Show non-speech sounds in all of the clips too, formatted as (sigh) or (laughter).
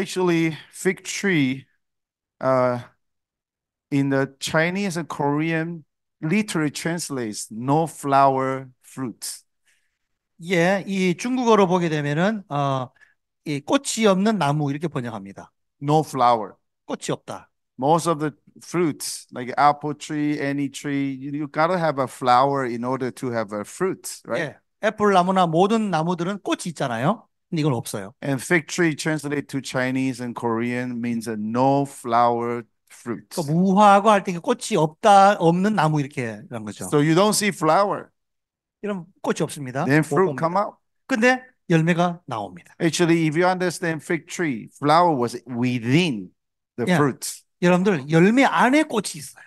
actually fig tree uh, in the Chinese and Korean literally translates no flower fruit. 예, 이 중국어로 보게 되면은 어, 이 꽃이 없는 나무 이렇게 번역합니다. No flower. 꽃이 없다. Most of the fruits, like apple tree, any tree, you, you gotta have a flower in order to have a fruit, right? 예, 애플 나무나 모든 나무들은 꽃이 있잖아요. 근데 이건 없어요. And fig tree translated to Chinese and Korean means a no flower fruit. 그러니까 무화과 할때 꽃이 없다 없는 나무 이렇게란 거죠. So you don't see flower. 이런 꽃이 없습니다. Then fruit 못 come 봅니다. out. 근데 열매가 나옵니다. Actually, if you understand fig tree, flower was within the 예, fruit. 여러분들 열매 안에 꽃이 있어요.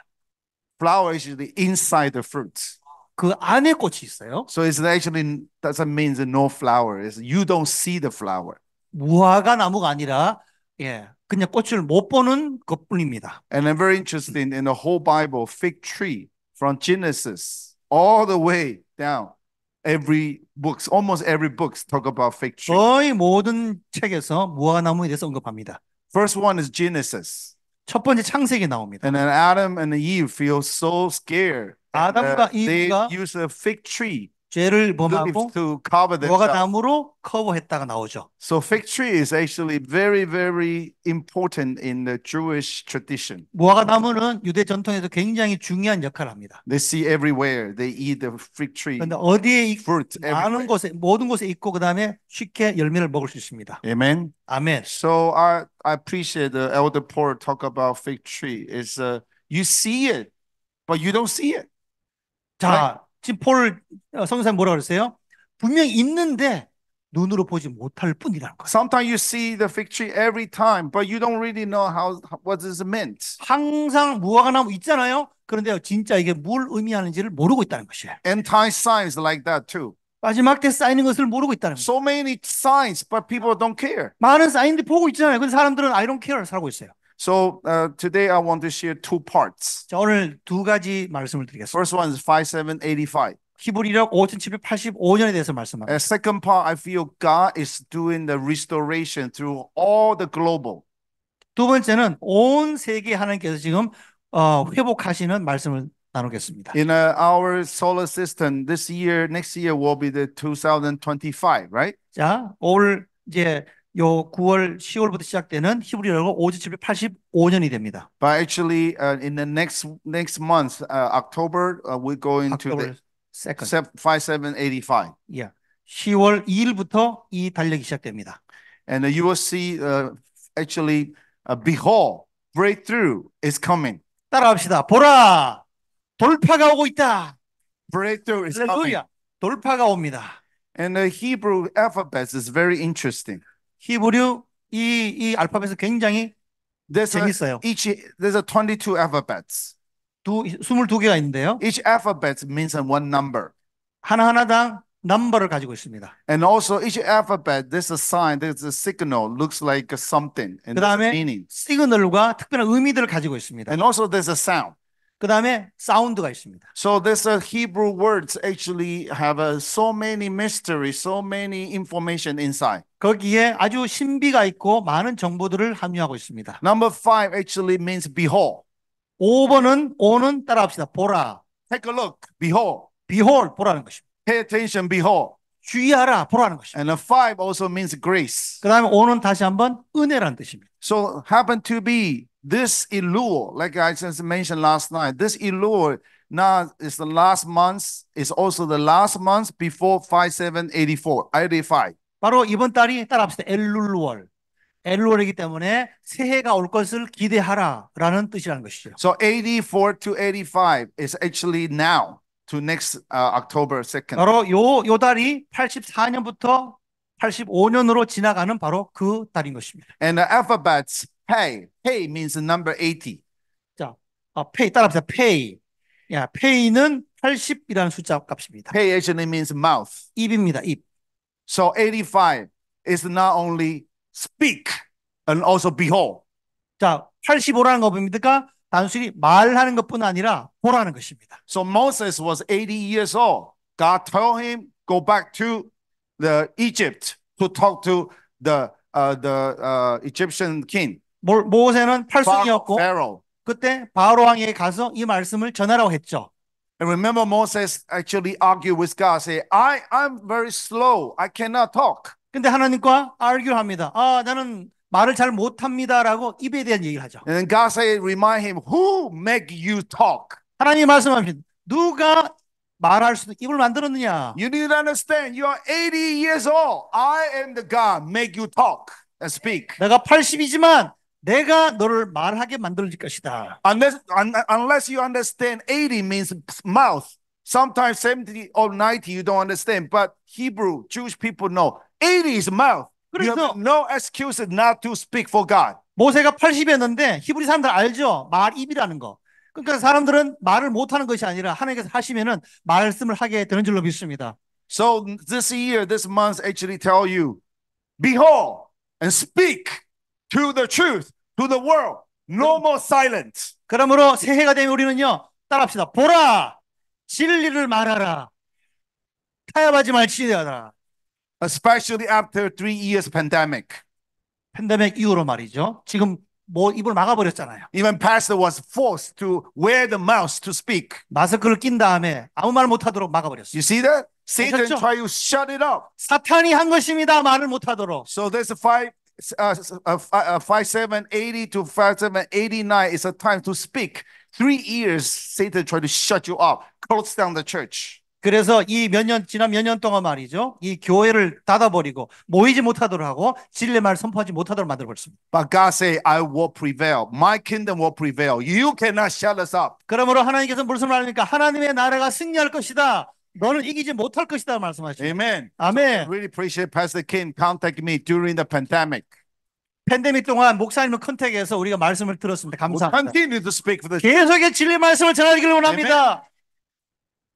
Flower is the inside the fruit. 그 안에 꽃이 있어요. So it's actually doesn't mean the no flower. It's you don't see the flower. 무화과 나무가 아니라 예 그냥 꽃을 못 보는 것뿐입니다. And I'm very interested in, in the whole Bible, fig tree from Genesis all the way down. Every books, almost every books talk about fig tree. 거의 모든 책에서 무화과 나무에 대해서 언급합니다. First one is Genesis. 첫 번째 창세기 나옵니다. And then Adam and Eve feel so scared. 아담과 이브가 they use a fig tree 죄를 범하고 to cover 무화과나무로 커버했다가 나오죠. So fig tree is actually very very important in the Jewish tradition. 무화과나무는 유대 전통에서 굉장히 중요한 역할을 합니다. They see everywhere. They eat the fig tree. 근데 어디에 있, fruit 많은 everywhere. 곳에 모든 곳에 있고 그다음에 쉽게 열매를 먹을 수 있습니다. Amen. 아멘. So I I appreciate the elder Paul talk about fig tree. It's uh, you see it, but you don't see it. 자. Right? 지금 볼 성경사님 뭐라 그랬어요? 분명 있는데 눈으로 보지 못할 뿐이라는 거. Sometimes you see the fig tree every time, but you don't really know how what is meant. 항상 무화과 나무 있잖아요. 그런데 진짜 이게 뭘 의미하는지를 모르고 있다는 것이에요. End time signs like that too. 마지막 때 쌓이는 것을 모르고 있다는 So many signs, but people don't care. 많은 사인들 보고 있잖아요. 근데 사람들은 I don't care를 살고 있어요. So uh, today I want to share two parts. 자, 오늘 두 가지 말씀을 드리겠습니다. First one is 5785. 5785년에 대해서 말씀합니다. And second part, I feel God is doing the restoration through all the global. 두 번째는 온 세계 하나님께서 지금 어, 회복하시는 말씀을 나누겠습니다. In uh, our solar system, this year, next year will be the 2025, right? 자, 올 이제 요 9월 10월부터 시작되는 히브리어로 오지집이 85년이 됩니다. But actually uh, in the next next month uh, October uh, we go into October the 2nd. 5785. Yeah. 10월 2일부터 이 달력이 시작됩니다. And you will see uh, actually uh, behold breakthrough is coming. 따라합시다. 보라 돌파가 오고 있다. Breakthrough is Hallelujah. coming. 돌파가 옵니다. And the Hebrew alphabet is very interesting. 히브리 이이 알파벳은 굉장히 there's 재밌어요. A, each there's a 22 alphabets. 두 22개가 있는데요. Each alphabet means one number. 하나하나당 넘버를 가지고 있습니다. And also each alphabet there's a sign, there's a signal looks like something and there's a 시그널과 특별한 의미들을 가지고 있습니다. And also there's a sound. 그다음에 사운드가 있습니다. So these Hebrew words actually have a, so many mystery, so many information inside. 거기에 아주 신비가 있고 많은 정보들을 함유하고 있습니다. Number five actually means behold. 5번은 오는 따라합시다. 보라. Take a look. Behold. Behold 보라는 것입니다. Pay attention. Behold. 주의하라 보라는 것입니다. And a five also means grace. 그다음에 오는 다시 한번 은혜란 뜻입니다. So happen to be this allure, like I just mentioned last night, this allure now is the last month, is also the last month before 5784, 85. 바로 이번 달이 따라 합시다. 엘룰월. 엘룰월이기 때문에 새해가 올 것을 기대하라라는 뜻이라는 것이죠. So 84 to 85 is actually now to next uh, October 2nd. 바로 요, 요 달이 84년부터 85년으로 지나가는 바로 그 달인 것입니다. And the alphabets pay. Pay means number 80. 자, 어, pay 따라합시다. pay. 야, pay는 80이라는 숫자 값입니다. Pay actually means mouth. 입입니다. 입. So 85 is not only speak and also behold. 자, 85라는 거 뭡니까? 단순히 말하는 것뿐 아니라 보라는 것입니다. So Moses was 80 years old. God told him go back to the Egypt to talk to the uh, the uh, Egyptian king. 모세는 팔순이었고 그때 바로 왕에게 가서 이 말씀을 전하라고 했죠. And remember Moses actually argued with God, say, I am very slow, I cannot talk. 근데 하나님과 argue합니다. 아, 나는 말을 잘 못합니다라고 입에 대한 얘기를 하죠. And God say, remind him, who make you talk? 하나님 말씀하십니다. 누가 말할 수 입을 만들었느냐? You need to understand, you are 80 years old. I am the God, make you talk and speak. 내가 80이지만 내가 너를 말하게 만들 것이다. Unless un, unless you understand 80 means mouth. Sometimes 70 or 90 you don't understand, but Hebrew Jewish people know 80 is mouth. You have no excuses not to speak for God. 모세가 80이었는데 히브리 사람들 알죠? 말 입이라는 거. 그러니까 사람들은 말을 못 하는 것이 아니라 하나님께서 하시면은 말씀을 하게 되는 줄로 믿습니다. So this year, this month actually tell you, behold and speak to the truth, to the world. No more silence. 그러므로 새해가 되면 우리는요. 따라합시다. 보라. 진리를 말하라. 타협하지 말지어다. Especially after three years pandemic. 팬데믹 이후로 말이죠. 지금 뭐 입을 막아버렸잖아요. Even pastor was forced to wear the mask to speak. 마스크를 낀 다음에 아무 말 못하도록 막아버렸어요. You see that? Satan tried to shut it up. 사탄이 한 것입니다. 말을 못하도록. So there's a fight uh, uh, uh, 5780 to 5789 is a time to speak. Three years, Satan tried to shut you up, close down the church. 그래서 이 몇 년 지난 몇 년 동안 말이죠. 이 교회를 닫아버리고 모이지 못하도록 하고 진리의 말 선포하지 못하도록 만들어 버렸습니다. But God say, I will prevail. My kingdom will prevail. You cannot shut us up. 그러므로 하나님께서 무슨 말입니까? 하나님의 나라가 승리할 것이다. 너는 이기지 못할 것이다 말씀하시죠. Amen. 아멘. So really appreciate Pastor Kim contacting me during the pandemic. 팬데믹 동안 목사님을 컨택해서 우리가 말씀을 들었습니다. 감사합니다. We'll continue to speak for the 계속해 진리 말씀을 전하기를 원합니다. Amen.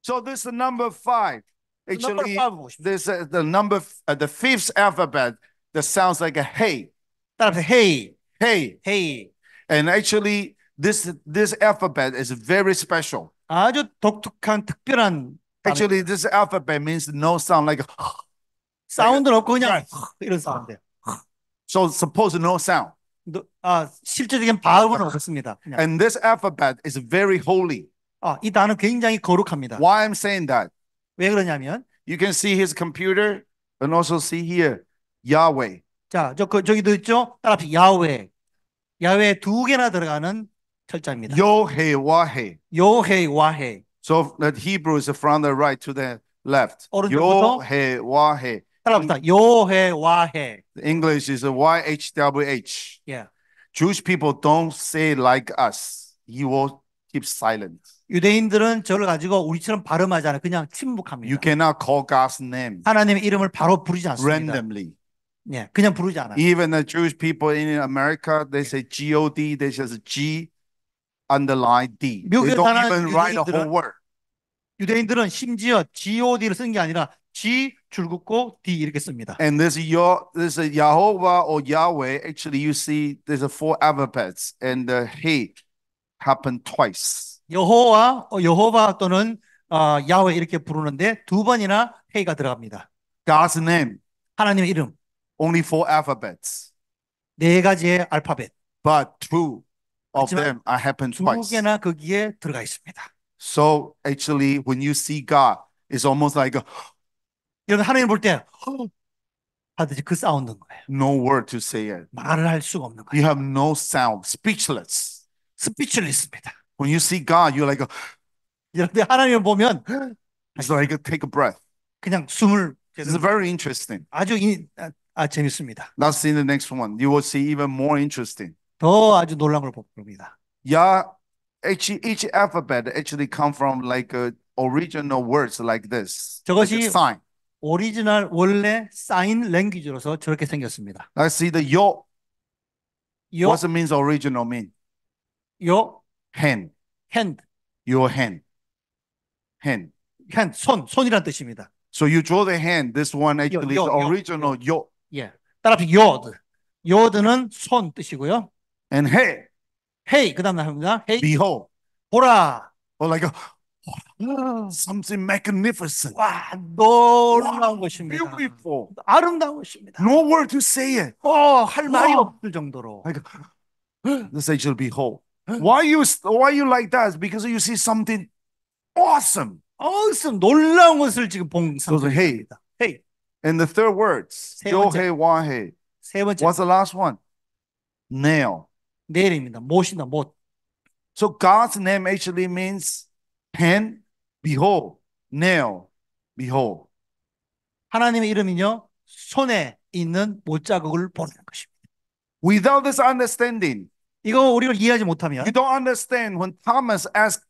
So this is number five. Actually, this is the number uh, the fifth alphabet that sounds like a hey. 따라서 hey, hey, hey. And actually, this this alphabet is very special. 아주 독특한 특별한 Actually, this alphabet means no sound, like 사운드는 없고 그냥 이런 사운드예요. So suppose no sound. 아, 실제적인 발음은 없었습니다. 그냥. And this alphabet is very holy. 아, 이 단어 굉장히 거룩합니다. Why I'm saying that? 왜 그러냐면 You can see his computer and also see here Yahweh. 자, 저 그, 저기도 있죠. 따라 앞에 야훼. 야훼 두 개나 들어가는 철자입니다. 요헤와헤. 요헤와헤. So that Hebrew is from the right to the left. 오른쪽부터 요해 와해. 따라합시다. The English is a YHWH. Yeah. Jewish people don't say like us. You will keep silent. 유대인들은 저를 가지고 우리처럼 발음하지 않아 그냥 침묵합니다. You cannot call God's name. 하나님의 이름을 바로 부르지 않습니다. Randomly. 예, 그냥 부르지 않아. Even the Jewish people in America, they say God, they just G underline D. They don't even write a whole word. 유대인들은 심지어 god를 쓰는 게 아니라 g 줄긋고 d 이렇게 씁니다. And this your this Jehovah or Yahweh actually you see there's a four alphabets and the he happen twice. 여호와 여호와 또는 어, 야훼 이렇게 부르는데 두 번이나 헤이가 들어갑니다. God's name 하나님의 이름 only four alphabets 네 가지의 알파벳 but two of them are happen twice 두 개나 거기에 들어가 있습니다. So actually, when you see God, it's almost like 여러분 (gasps) 하나님 볼때 반드시 (gasps) 그 싸우는 거예요. No word to say it. 말을 할 수가 없는 거예요. You have no sound, speechless. Speechless입니다. When you see God, you're like 여러분 (gasps) 하나님을 보면 it's like take a breath. 그냥 숨을 This is very interesting. 아주 이, 아, 아 재밌습니다. Now see the next one. You will see even more interesting. 더 아주 놀라운 걸 봅니다. 야 each each alphabet actually come from like a uh, original words like this. 저것이 like sign. 오리지널 원래 사인 랭귀지로서 저렇게 생겼습니다. I see the yo. yo. What means original mean? yo. hand. hand. your hand. hand. hand 손 손이란 뜻입니다. So you draw the hand. This one actually 요, 요, is the original yo. 요. 예. 따라서 yod. yod는 손 뜻이고요. and head. Hey 그 다음날 합니다. Hey behold 보라 or like a, something magnificent. 와 놀라운 것입니다. Beautiful. 아름다운 것입니다. No word to say it. 어할 말이 없을 정도로. Like the sage shall behold. Why you why you like that? Because you see something awesome. awesome 놀라운 것을 지금 본 상태입니다. So hey, hey. And the third words. 세 번째. 요해 와해. 세 번째. What's the last one? Nail. 내립니다. 무엇이나 못. So God's name actually means hand, behold, nail, behold. 하나님의 이름은요 손에 있는 못 자국을 보는 것입니다. Without this understanding, 이거 우리를 이해하지 못하면 you don't understand when Thomas asked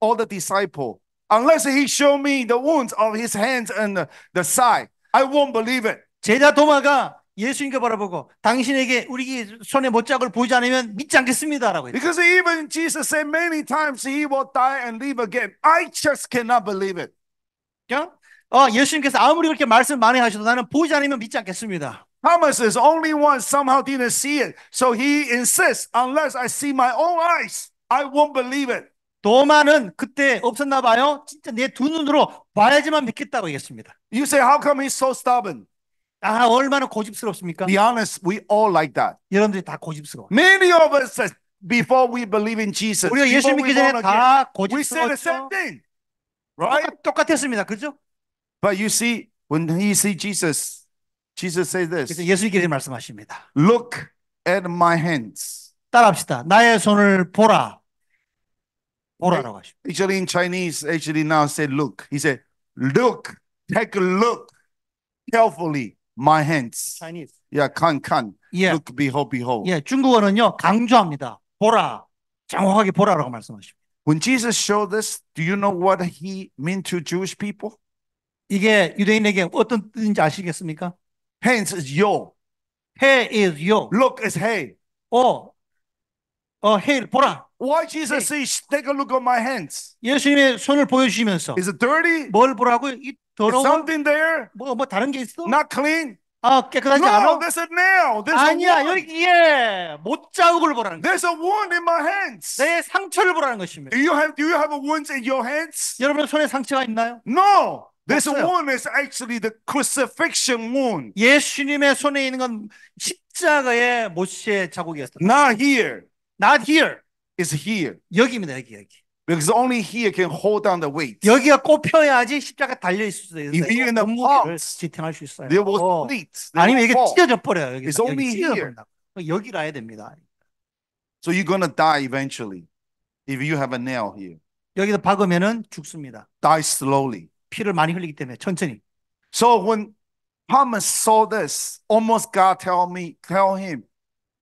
all the disciple, unless he show me the wounds of his hands and the, the side, I won't believe it. 제자 도마가 예수님께 바라보고 당신에게 우리 손에 못자국을 보이지 않으면 믿지 않겠습니다라고 했어요. Because even Jesus said many times he will die and live again. I just cannot believe it. 그냥 어, 예수님께서 아무리 그렇게 말씀 많이 하셔도 나는 보이지 않으면 믿지 않겠습니다. Thomas is only one somehow didn't see it. So he insists unless I see my own eyes, I won't believe it. 도마는 그때 없었나 봐요. 진짜 내 두 눈으로 봐야지만 믿겠다고 했습니다. You say how come he's so stubborn? 아 얼마나 고집스럽습니까? Be honest, we all like that. 여러분들이 다 고집스러워. Many of us before we believe in Jesus, 우리가 예수 믿기 전에 다 고집스러웠죠. Right? 똑같았습니다. 그죠? But you see, when he see Jesus, Jesus says this. 예수님께서 말씀하십니다. Look at my hands. 따라합시다. 나의 손을 보라. 보라라고 하십니다. Actually in Chinese, actually now said look. He said, look, take a look carefully. my hands. Chinese. Yeah, can can. 예. Look, behold, behold. 예, 중국어는요 강조합니다. 보라, 정확하게 보라라고 말씀하십니다. When Jesus showed this, do you know what he meant to Jewish people? 이게 유대인에게 어떤 뜻인지 아시겠습니까? Hands is yo. Hey is yo. Look is hey. 어, 어, hey 보라. Why Jesus hey. says, take a look at my hands? 예수님의 손을 보여주시면서. Is it dirty? 뭘 보라고? 이 더러운 something there? 뭐, 뭐 다른 게 있어? Not clean? 아 깨끗하지 no, 않아? There's a nail. There's 아니야 a 여기 예 못자국을 보라는 거야. There's a wound in my hands. 내 상처를 보라는 것입니다. Do you have Do you have a wound in your hands? 여러분 손에 상처가 있나요? No. This 없어요. wound is actually the crucifixion wound. 예수님의 손에 있는 건 십자가의 못의 자국이었다. Not here. Not here. Is here. 여기입니다 여기 여기. Because only here can hold down the weight. 여기가 꼽혀야지 십자가 달려 있을 수 있어요. If you're in the palms, 지탱할 수 있어요. They will split. They 아니면 이게 찢어져 버려요. 여기 It's only here. 여기라야 됩니다. So you're gonna die eventually if you have a nail here. 여기서 박으면은 죽습니다. Die slowly. 피를 많이 흘리기 때문에 천천히. So when Thomas saw this, almost God tell me, tell him,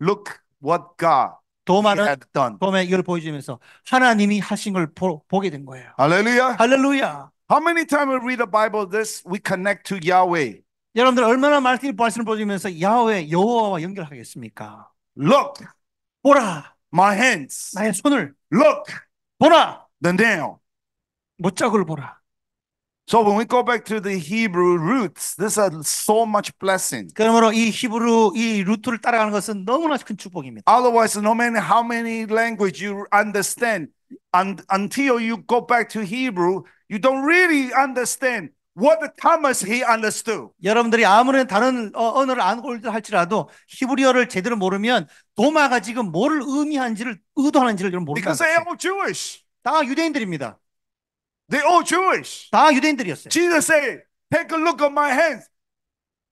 look what God 도마는 도마 이걸 보여주면서 하나님이 하신 걸 보, 보게 된 거예요. 할렐루야. 할렐루야. How many times we read the Bible this we connect to Yahweh? 여러분들 얼마나 말씀을 말씀을 보시면서 야훼 여호와와 연결하겠습니까? Look. 보라. My hands. 나의 손을. Look. 보라. The nail. 못자국을 보라. So when we go back to the Hebrew roots, this is so much blessing. 그러므로 이 히브루 이 루트를 따라가는 것은 너무나 큰 축복입니다. Otherwise, no matter how many language you understand, and until you go back to Hebrew, you don't really understand what Thomas he understood. 여러분들이 아무런 다른 언어를 안고 할지라도 히브리어를 제대로 모르면 도마가 지금 뭐를 의미하는지를 의도하는지를 모른다. Because they are Jewish. 다 유대인들입니다. They all Jewish. 다 유대인들이었어요. Jesus said, "Take a look at my hands."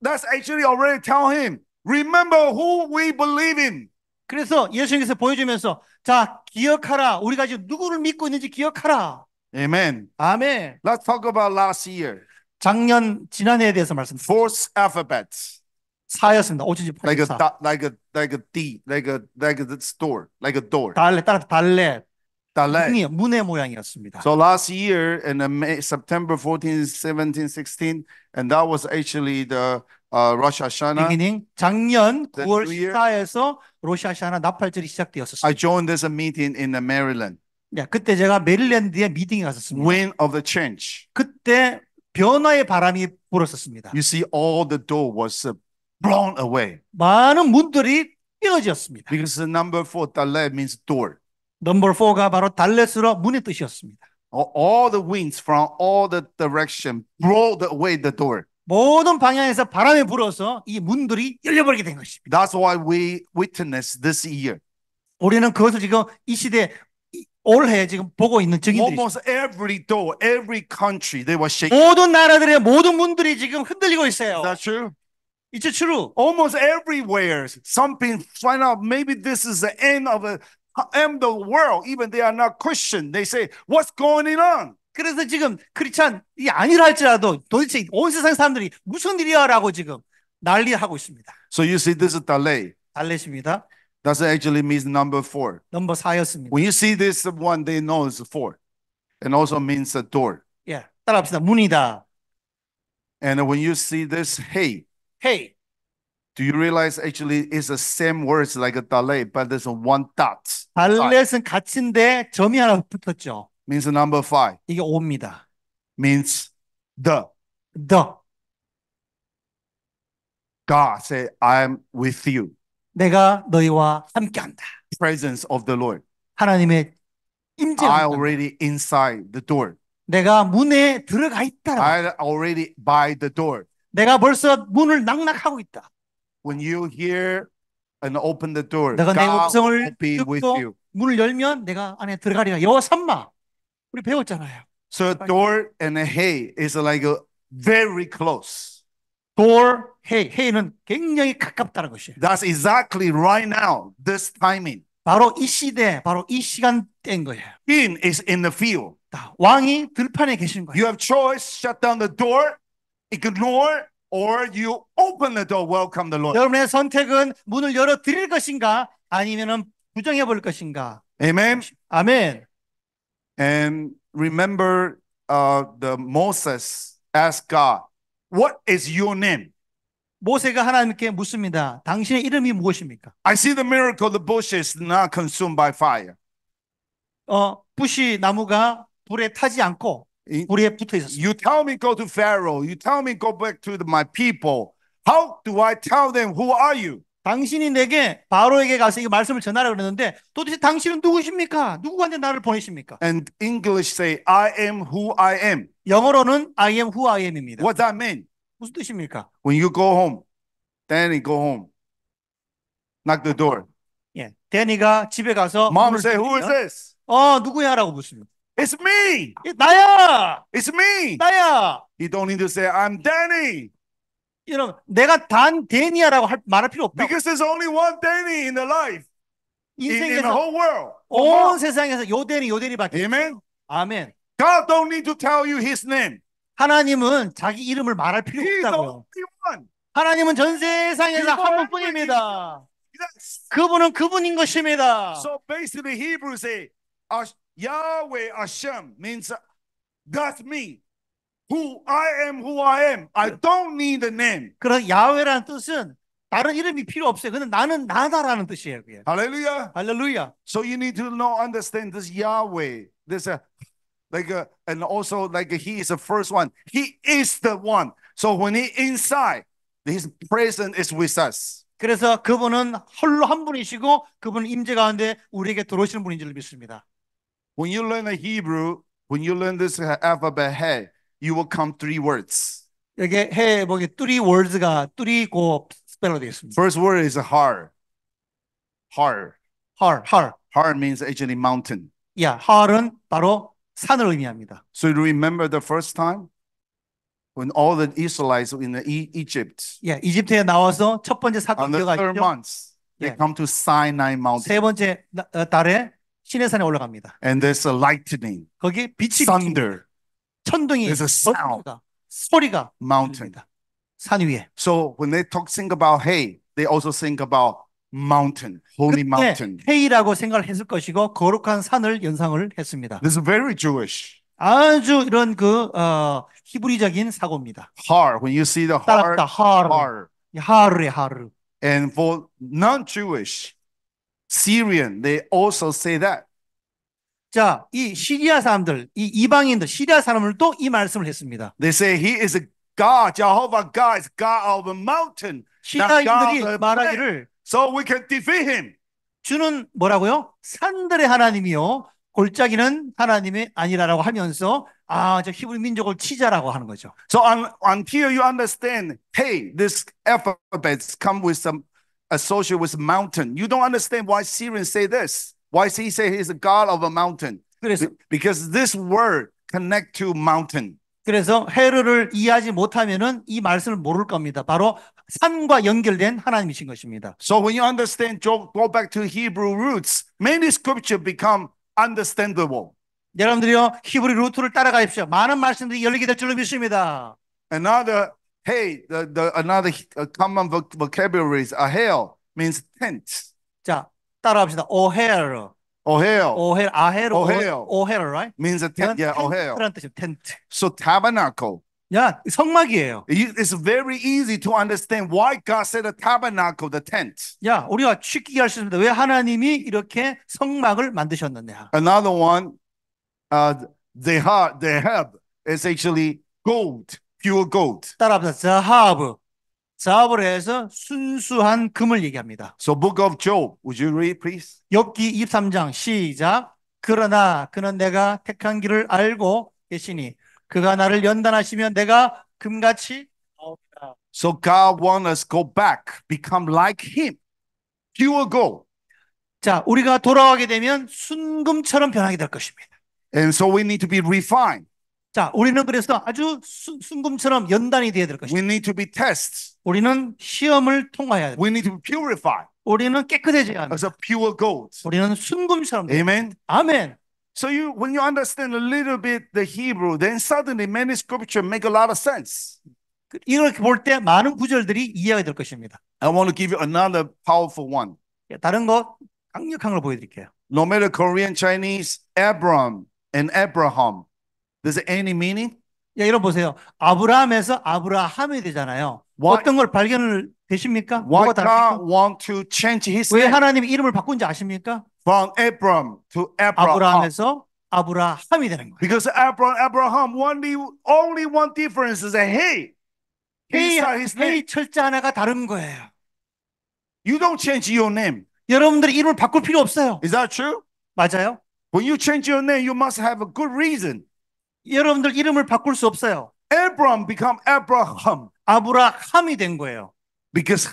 That's actually already tell him, "Remember who we believe in." 그래서 예수님께서 보여주면서 자 기억하라 우리가 지금 누구를 믿고 있는지 기억하라. Amen. 아멘. Let's talk about last year. 작년 지난해에 대해서 말씀드립니다. Fourth alphabet. 사였습니다. 5천지 8사. Like a like a like a D, like a like a store, like a door. 달래 따라 달래 달러. 문의, 문의 모양이었습니다. So last year in May, September 14, 17, 16, and that was actually the uh, Rosh Hashanah. beginning 작년 9월 14에서 로시아샤나 나팔절이 시작되었었습니다. I joined this meeting in Maryland. 네, 그때 제가 메릴랜드에 미팅에 갔었습니다. Wind of the change. 그때 변화의 바람이 불었었습니다. You see, all the door was blown away. 많은 문들이 띄어졌습니다. Because the number four, 달레 means door. 넘버 4가 바로 달래스러 문의 뜻이었습니다. All the winds from all the direction blowed away the door. 모든 방향에서 바람이 불어서 이 문들이 열려버리게 된 것입니다. That's why we witness this year. 우리는 그것을 지금 이 시대 올해 지금 보고 있는 증인들이 Almost every door, every country, they were shaking. 모든 나라들의 모든 문들이 지금 흔들리고 있어요. That's true. It's true. Almost everywhere, something find out maybe this is the end of a, am the world, even they are not Christian. They say, what's going on? 그래서 지금 크리찬이 아니라 할지라도 도대체 온 세상 사람들이 무슨 일이야라고 지금 난리하고 있습니다. So you see, this is 달래. 달래십니다. That's actually means number four. 넘버 4였습니다. When you see this one, they know it's four, and also means a door. 예, 따라합시다. 문이다. And when you see this, hey. Hey. Do you realize actually it's the same words like a 달래, but there's a one dot. 달렛은 같은데 점이 하나 붙었죠. Means the number five. 이게 오입니다. Means the. The. God said, I am with you. 내가 너희와 함께한다. Presence of the Lord. 하나님의 임재. I already inside the door. 내가 문에 들어가 있다. I already by the door. 내가 벌써 문을 낙낙하고 있다 when you hear and open the door, God will be with you. 문을 열면 내가 안에 들어가리라. 여호와 삼마. 우리 배웠잖아요. So a door and a hay is like a very close. Door, hey, hey 굉장히 가깝다는 것이에요. That's exactly right now, this timing. 바로 이 시대, 바로 이 시간대인 거예요. King is in the field. 왕이 들판에 계신 거예요. You have choice, shut down the door, ignore, or you open the door, welcome the Lord. 여러분의 선택은 문을 열어 드릴 것인가 아니면은 부정해 볼 것인가. Amen. Amen. And remember uh, the Moses asked God, "What is your name?" 모세가 하나님께 묻습니다. 당신의 이름이 무엇입니까? I see the miracle the bush is not consumed by fire. 어, 부시 나무가 불에 타지 않고 우리에 붙어 있었습니다. You tell me go to Pharaoh. You tell me go back to my people. How do I tell them who are you? 당신이 내게 바로에게 가서 이 말씀을 전하라 그랬는데 도대체 당신은 누구십니까? 누구한테 나를 보내십니까? And English say I am who I am. 영어로는 I am who I am입니다. What that mean? 무슨 뜻입니까? When you go home, Danny go home. Knock the door. 예, 데니가 집에 가서 Mom say who is this? 어 누구야라고 묻습니다. It's me. 나야. It's me. 나야. You don't need to say I'm Danny. 여러분, 내가 단 데니아라고 할, 말할 필요 없다. Because there's only one Danny in the life. 인생에서 in, in the whole world. 온 세상에서 요데니 요데니밖에. Amen. 아멘. God don't need to tell you his name. 하나님은 자기 이름을 말할 필요 없다고요. 하나님은 전 세상에서 한 분뿐입니다. 그분은 그분인 것입니다. So basically Hebrews say Yahweh Hashem means that's me. Who I am, who I am. I don't need a name. 그런 야훼라는 뜻은 다른 이름이 필요 없어요. 근데 나는 나다라는 뜻이에요. 그게. 할렐루야. 할렐루야. So you need to know understand this Yahweh. This uh, like uh, and also like uh, he is the first one. He is the one. So when he inside, his presence is with us. 그래서 그분은 홀로 한 분이시고 그분은 임재 가운데 우리에게 들어오시는 분인 줄 믿습니다. When you learn the Hebrew, when you learn this alphabet hey, you will come three words. 여기 해 보기 three words가 three고 스펠로 되어 있습니다. First word is har. Har. Har. Har. Har means actually mountain. Yeah, har은 바로 산을 의미합니다. So you remember the first time when all the Israelites in the e Egypt. Yeah, 이집트에 나와서 첫 번째 사건 기억하시죠? On the third month, they yeah. come to Sinai mountain. 세 번째 달에 시내산에 올라갑니다. And there's a lightning. 거기에 빛이 thunder. 천둥이 there's a sound. 소리가 mountain. 산 위에. So when they talk think about hay, they also think about mountain, holy mountain. 헤이라고 생각을 했을 것이고 거룩한 산을 연상을 했습니다. This is very Jewish. 아주 이런 그 어, 히브리적인 사고입니다. Har, when you see the har, 따랐다, har, har, 하르의 하르. And for non-Jewish, Syrian, they also say that. 자, 이 시리아 사람들, 이 이방인들, 시리아 사람들도 이 말씀을 했습니다. They say he is a God, Jehovah God is God of a mountain. 시리아인들이 말하기를 So we can defeat him. 주는 뭐라고요? 산들의 하나님이요. 골짜기는 하나님이 아니라라고 하면서 아, 저 히브리 민족을 치자라고 하는 거죠. So until you understand, hey, this alphabets come with some associated with mountain. You don't understand why Syrians say this. Why does he say he's a god of a mountain? 그래서 because this word connect to mountain. 그래서 헤르를 이해하지 못하면은 이 말씀을 모를 겁니다. 바로 산과 연결된 하나님이신 것입니다. So when you understand, go back to Hebrew roots. Many scripture become understandable. 여러분들이요 히브리 루트를 따라가십시오. 많은 말씀들이 열리게 될 줄로 믿습니다. Another Hey, the, the another uh, common vocabulary is ahel means tent. 자, 따라합시다. 오헬. 오헬. 오헬. 아헬. 오헬. 오헬, right? Means a tent. Yeah, 오헬. 그런 뜻이 텐트. So tabernacle. Yeah, 성막이에요. It's very easy to understand why God said a tabernacle, the tent. Yeah, 우리가 쉽게 이해할 있습니다. 왜 하나님이 이렇게 성막을 만드셨느냐. Another one, uh, they have, they have is actually gold. pure gold. 따라합시다. 자하브. 자합을 해서 순수한 금을 얘기합니다. So book of Job, would you read please? 엽기 23장 시작. 그러나 그는 내가 택한 길을 알고 계시니 그가 나를 연단하시면 내가 금같이 나옵니다. So God wants us go back, become like him. Pure gold. 자, 우리가 돌아가게 되면 순금처럼 변하게 될 것입니다. And so we need to be refined. 자, 우리는 그래서 아주 수, 순금처럼 연단이 되어야 될 것이다. We need to be tests. 우리는 시험을 통과해야 돼. We need to be purified. 우리는 깨끗해져야 합니다. As a pure gold. 우리는 순금처럼. Amen. 아멘. So you, when you understand a little bit the Hebrew, then suddenly many scripture s make a lot of sense. 이걸 볼때 많은 구절들이 이해가 될 것입니다. I want to give you another powerful one. 다른 거 강력한 걸 보여드릴게요. No matter Korean, Chinese, Abram and Abraham. Does it any meaning? 야, 이런 보세요. 아브라함에서 아브라함이 되잖아요. What, 어떤 걸 발견을 되십니까? Why God want to change his 왜 name 하나님 이름을 바꾼지 아십니까? from Abram to Abraham? 아브라함에서 아브라함이 되는 거예요. Because Abraham, Abraham only, only one difference is that he, he 헤이, started his name. 헤이 철자 하나가 다른 거예요. You don't change your name. 여러분들이 이름을 바꿀 필요 없어요. Is that true? 맞아요? When you change your name, you must have a good reason. 여러분들 이름을 바꿀 수 없어요. Abram become Abraham. 아브라함이 된 거예요. Because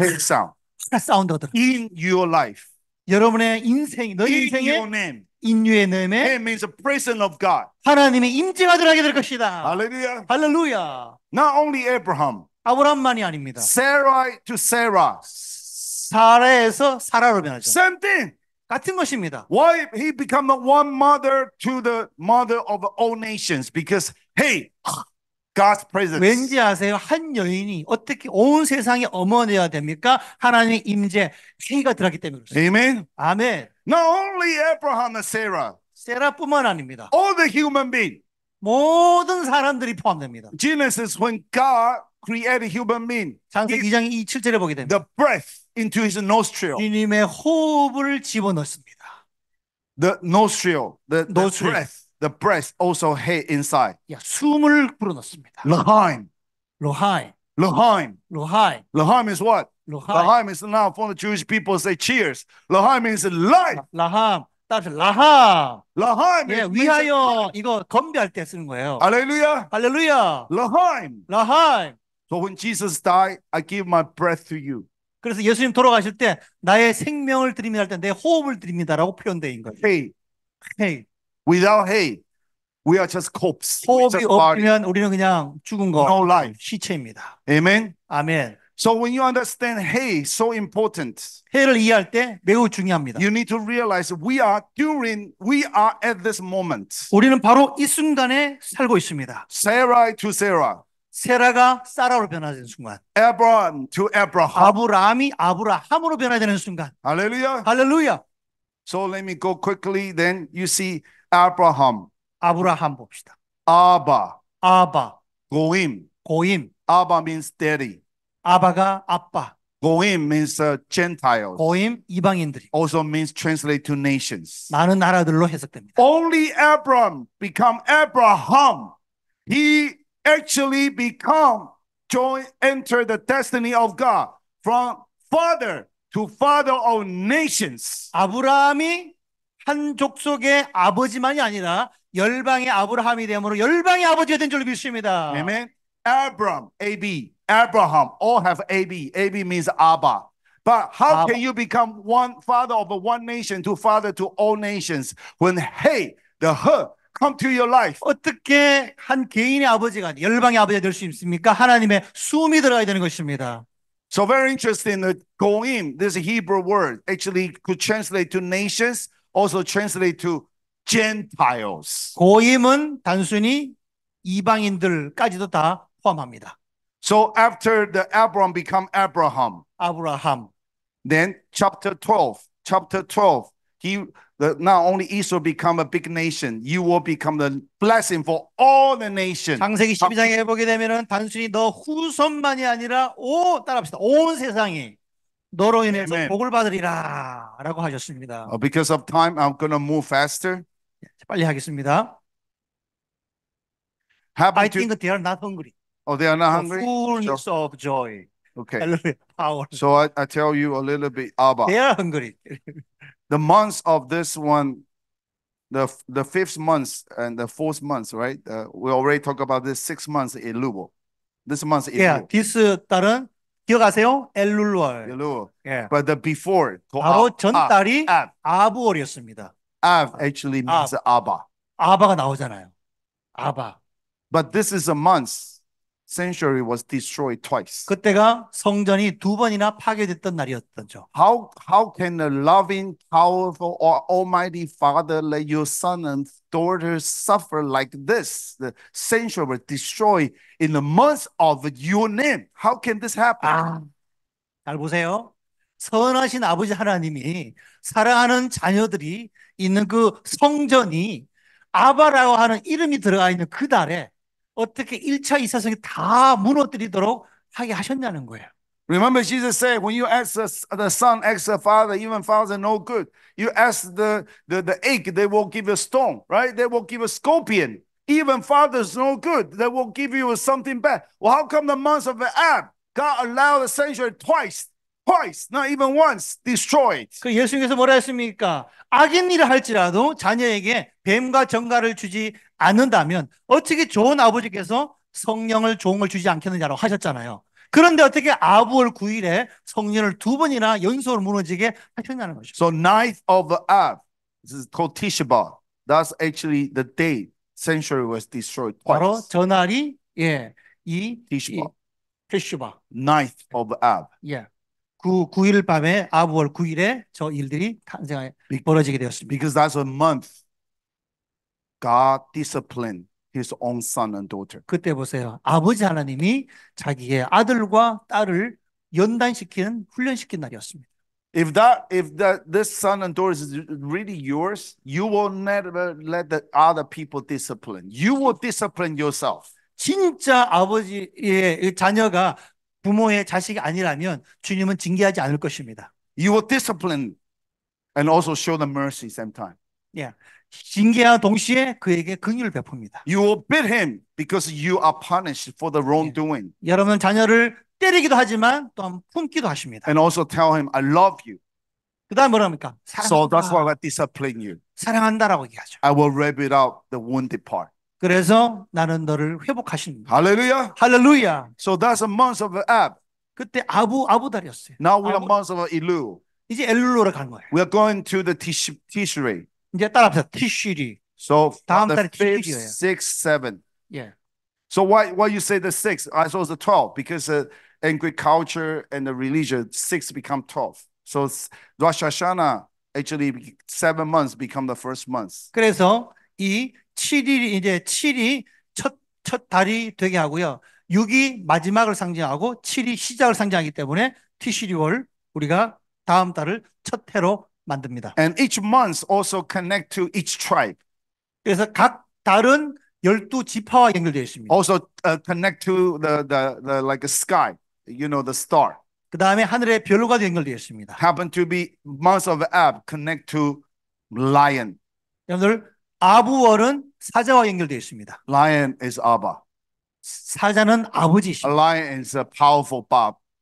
hair sound. 하나 사운드가 들어. In your life. 여러분의 인생, 너희 인생에 인류의 놈에 It means the presence of God. 하나님의 임재가 들어가게 될 것이다. 할렐루야. 할렐루야. Not only Abraham. 아브라함만이 아닙니다. Sarah to Sarah. 사라에서 사라로 변하죠. Same thing. 같은 것입니다. Why he become one mother to the mother of all nations? Because hey, God's presence. 왠지 아세요? 한 여인이 어떻게 온 세상의 어머니가 됩니까? 하나님의 임재, 회의가 들어갔기 때문에 그렇습니다. Amen. 아멘. Not only Abraham and Sarah. 세라뿐만 아닙니다. All the human being. 모든 사람들이 포함됩니다. Genesis when God created human being. 창세기 2장 27절에 보게 됩니다. The breath. into his nostril. 주님의 호흡을 집어넣습니다. The nostril, the, the nostril. breath, the breath also hate inside. 야, 숨을 불어넣습니다. Lahaim. Lahaim. Lahaim. Lahaim. Lahaim is what? Lahaim. is now for the Jewish people say cheers. Lahaim means life. Lahaim. 따라서 라하. 라하임. 예, 위하여 이거 건배할 때 쓰는 거예요. 할렐루야. 할렐루야. 라하임. 라하임. So when Jesus died, I give my breath to you. 그래서 예수님 돌아가실 때 나의 생명을 드립니다 할때 내 호흡을 드립니다라고 표현된 거예요. Hey, hey, without hey, we are just corpse. 호흡이 없으면 우리는 그냥 죽은 거, no life, 시체입니다. Amen. 아멘. So when you understand hey, so important. 해를 이해할 때 매우 중요합니다. You need to realize we are during, we are at this moment. 우리는 바로 이 순간에 살고 있습니다. Sarah to Sarah. 세라가 사라로 변화되는 순간. Abraham to Abraham. 아브라함이 아브라함으로 변화되는 순간. Hallelujah. Hallelujah. So let me go quickly. Then you see Abraham. 아브라함 봅시다. Abba. Abba. Goim. Goim. Abba means daddy. 아바가 아빠. Goim means uh, Gentiles. 고임 이방인들이. Also means translate to nations. 많은 나라들로 해석됩니다. Only Abram become Abraham. He actually become join enter the destiny of God from father to father of nations. 아브라함이 한 족속의 아버지만이 아니라 열방의 아브라함이 되므로 열방의 아버지가 된 줄로 믿습니다. Amen. Abram, AB, Abraham all have AB. AB means Abba. But how can you become one father of one nation to father to all nations when hey, the her come to your life. 어떻게 한 개인의 아버지가 열방의 아버지가 될수 있습니까? 하나님의 숨이 들어가야 되는 것입니다. So very interesting that goim, this Hebrew word, actually could translate to nations, also translate to Gentiles. 고임은 단순히 이방인들까지도 다 포함합니다. So after the Abram become Abraham, Abraham, then chapter 12, chapter 12, he that not only Israel become a big nation, you will become the blessing for all the nations. 창세기 12장에 보게 되면은 단순히 너 후손만이 아니라 오 따라합시다. 온 세상이 너로 인해서 Amen. 복을 받으리라라고 하셨습니다. Uh, because of time, I'm gonna move faster. 빨리 하겠습니다. Happen I to... think they are not hungry. Oh, they are not hungry. The fullness so... of joy. Okay. Hallelujah. Power. So I, I tell you a little bit, Abba. They are hungry. the months of this one, the the fifth month and the fourth month, right? Uh, we already talked about this six months in Elul. This month Elul. Yeah, this uh, 달은 기억하세요? 엘룰월. 엘룰. Yeah. But the before 바로 전 전달이 아브월이었습니다. Av actually means Abba. 아바가 나오잖아요. 아바. But this is a month. sanctuary was destroyed twice. 그때가 성전이 두 번이나 파괴됐던 날이었던죠. How how can a loving, powerful, or almighty Father let your son and daughters suffer like this? The sanctuary was destroyed in the month of your name. How can this happen? 아, 잘 보세요. 선하신 아버지 하나님이 사랑하는 자녀들이 있는 그 성전이 아바라고 하는 이름이 들어가 있는 그 달에 어떻게 1차, 2차 다 무너뜨리도록 하게 하셨냐는 거예요. Remember Jesus said, when you ask the son, ask the father, even father no good. You ask the, the, the egg, they will give you a stone, right? They will give you a scorpion. Even father's no good. They will give you something bad. Well, how come the months of the Ab, God allowed the sanctuary twice twice, not even once destroyed. 그 예수님께서 뭐라 했습니까? 악인 일을 할지라도 자녀에게 뱀과 정가를 주지 않는다면 어떻게 좋은 아버지께서 성령을 종을 주지 않겠느냐고 하셨잖아요. 그런데 어떻게 아부월 9일에 성령을 두 번이나 연속으로 무너지게 하셨냐는 것이죠. So night of the Ab, this is called Tishba. That's actually the day sanctuary was destroyed twice. 바로 전날이 예, 이 Tishba. 이, Tishba. Ninth of the Ab. 예. 9, 9일 밤에 아 9월 9일에 저 일들이 탄생하여 벌어지게 되었습니다. Because that's a month God disciplined his own son and daughter. 그때 보세요. 아버지 하나님이 자기의 아들과 딸을 연단시키는 훈련시킨 날이었습니다. If that if that this son and daughter is really yours, you will never let the other people discipline. You will discipline yourself. 진짜 아버지의 자녀가 부모의 자식이 아니라면 주님은 징계하지 않을 것입니다. You will discipline and also show them mercy same time. Yeah. 징계와 동시에 그에게 긍휼을 베풉니다. You will beat him because you are punished for the wrongdoing. 예. 여러분 자녀를 때리기도 하지만 또한 품기도 하십니다. And also tell him I love you. 그다음 뭐라 합니까? 사랑한다. So that's why I discipline you. 사랑한다라고 얘기하죠. I will rub it out the wounded part. 그래서 나는 너를 할렐루야. 할렐루야. So that's a month of Ab. 그때 아부 아부달이었어요. Now we're a month of Elul. 이제 엘룰로로 간 거예요. We're going to the Tish, Tishri. 이제 따라합시다. 티슈리. So 다음 달에 6, 7. So why why you say the 6? I saw the 12 because uh, in Greek culture and the religion 6 become 12. So Rosh Hashanah actually 7 months become the first month. 그래서 이 7일이 이제 7이 첫, 첫 달이 되게 하고요. 6이 마지막을 상징하고 7이 시작을 상징하기 때문에 티시리월 우리가 다음 달을 첫 해로 만듭니다. And each month also connect to each tribe. 그래서 각 달은 열두 지파와 연결되어 있습니다. Also uh, connect to the, the the like a sky, you know the star. 그 다음에 하늘의 별과 연결되어 있습니다. Happen to be months of Ab connect to lion. 여러분들 아부월은 사자와 연결되어 있습니다. Lion is Abba. 사자는 아버지이십니다. A lion is a powerful,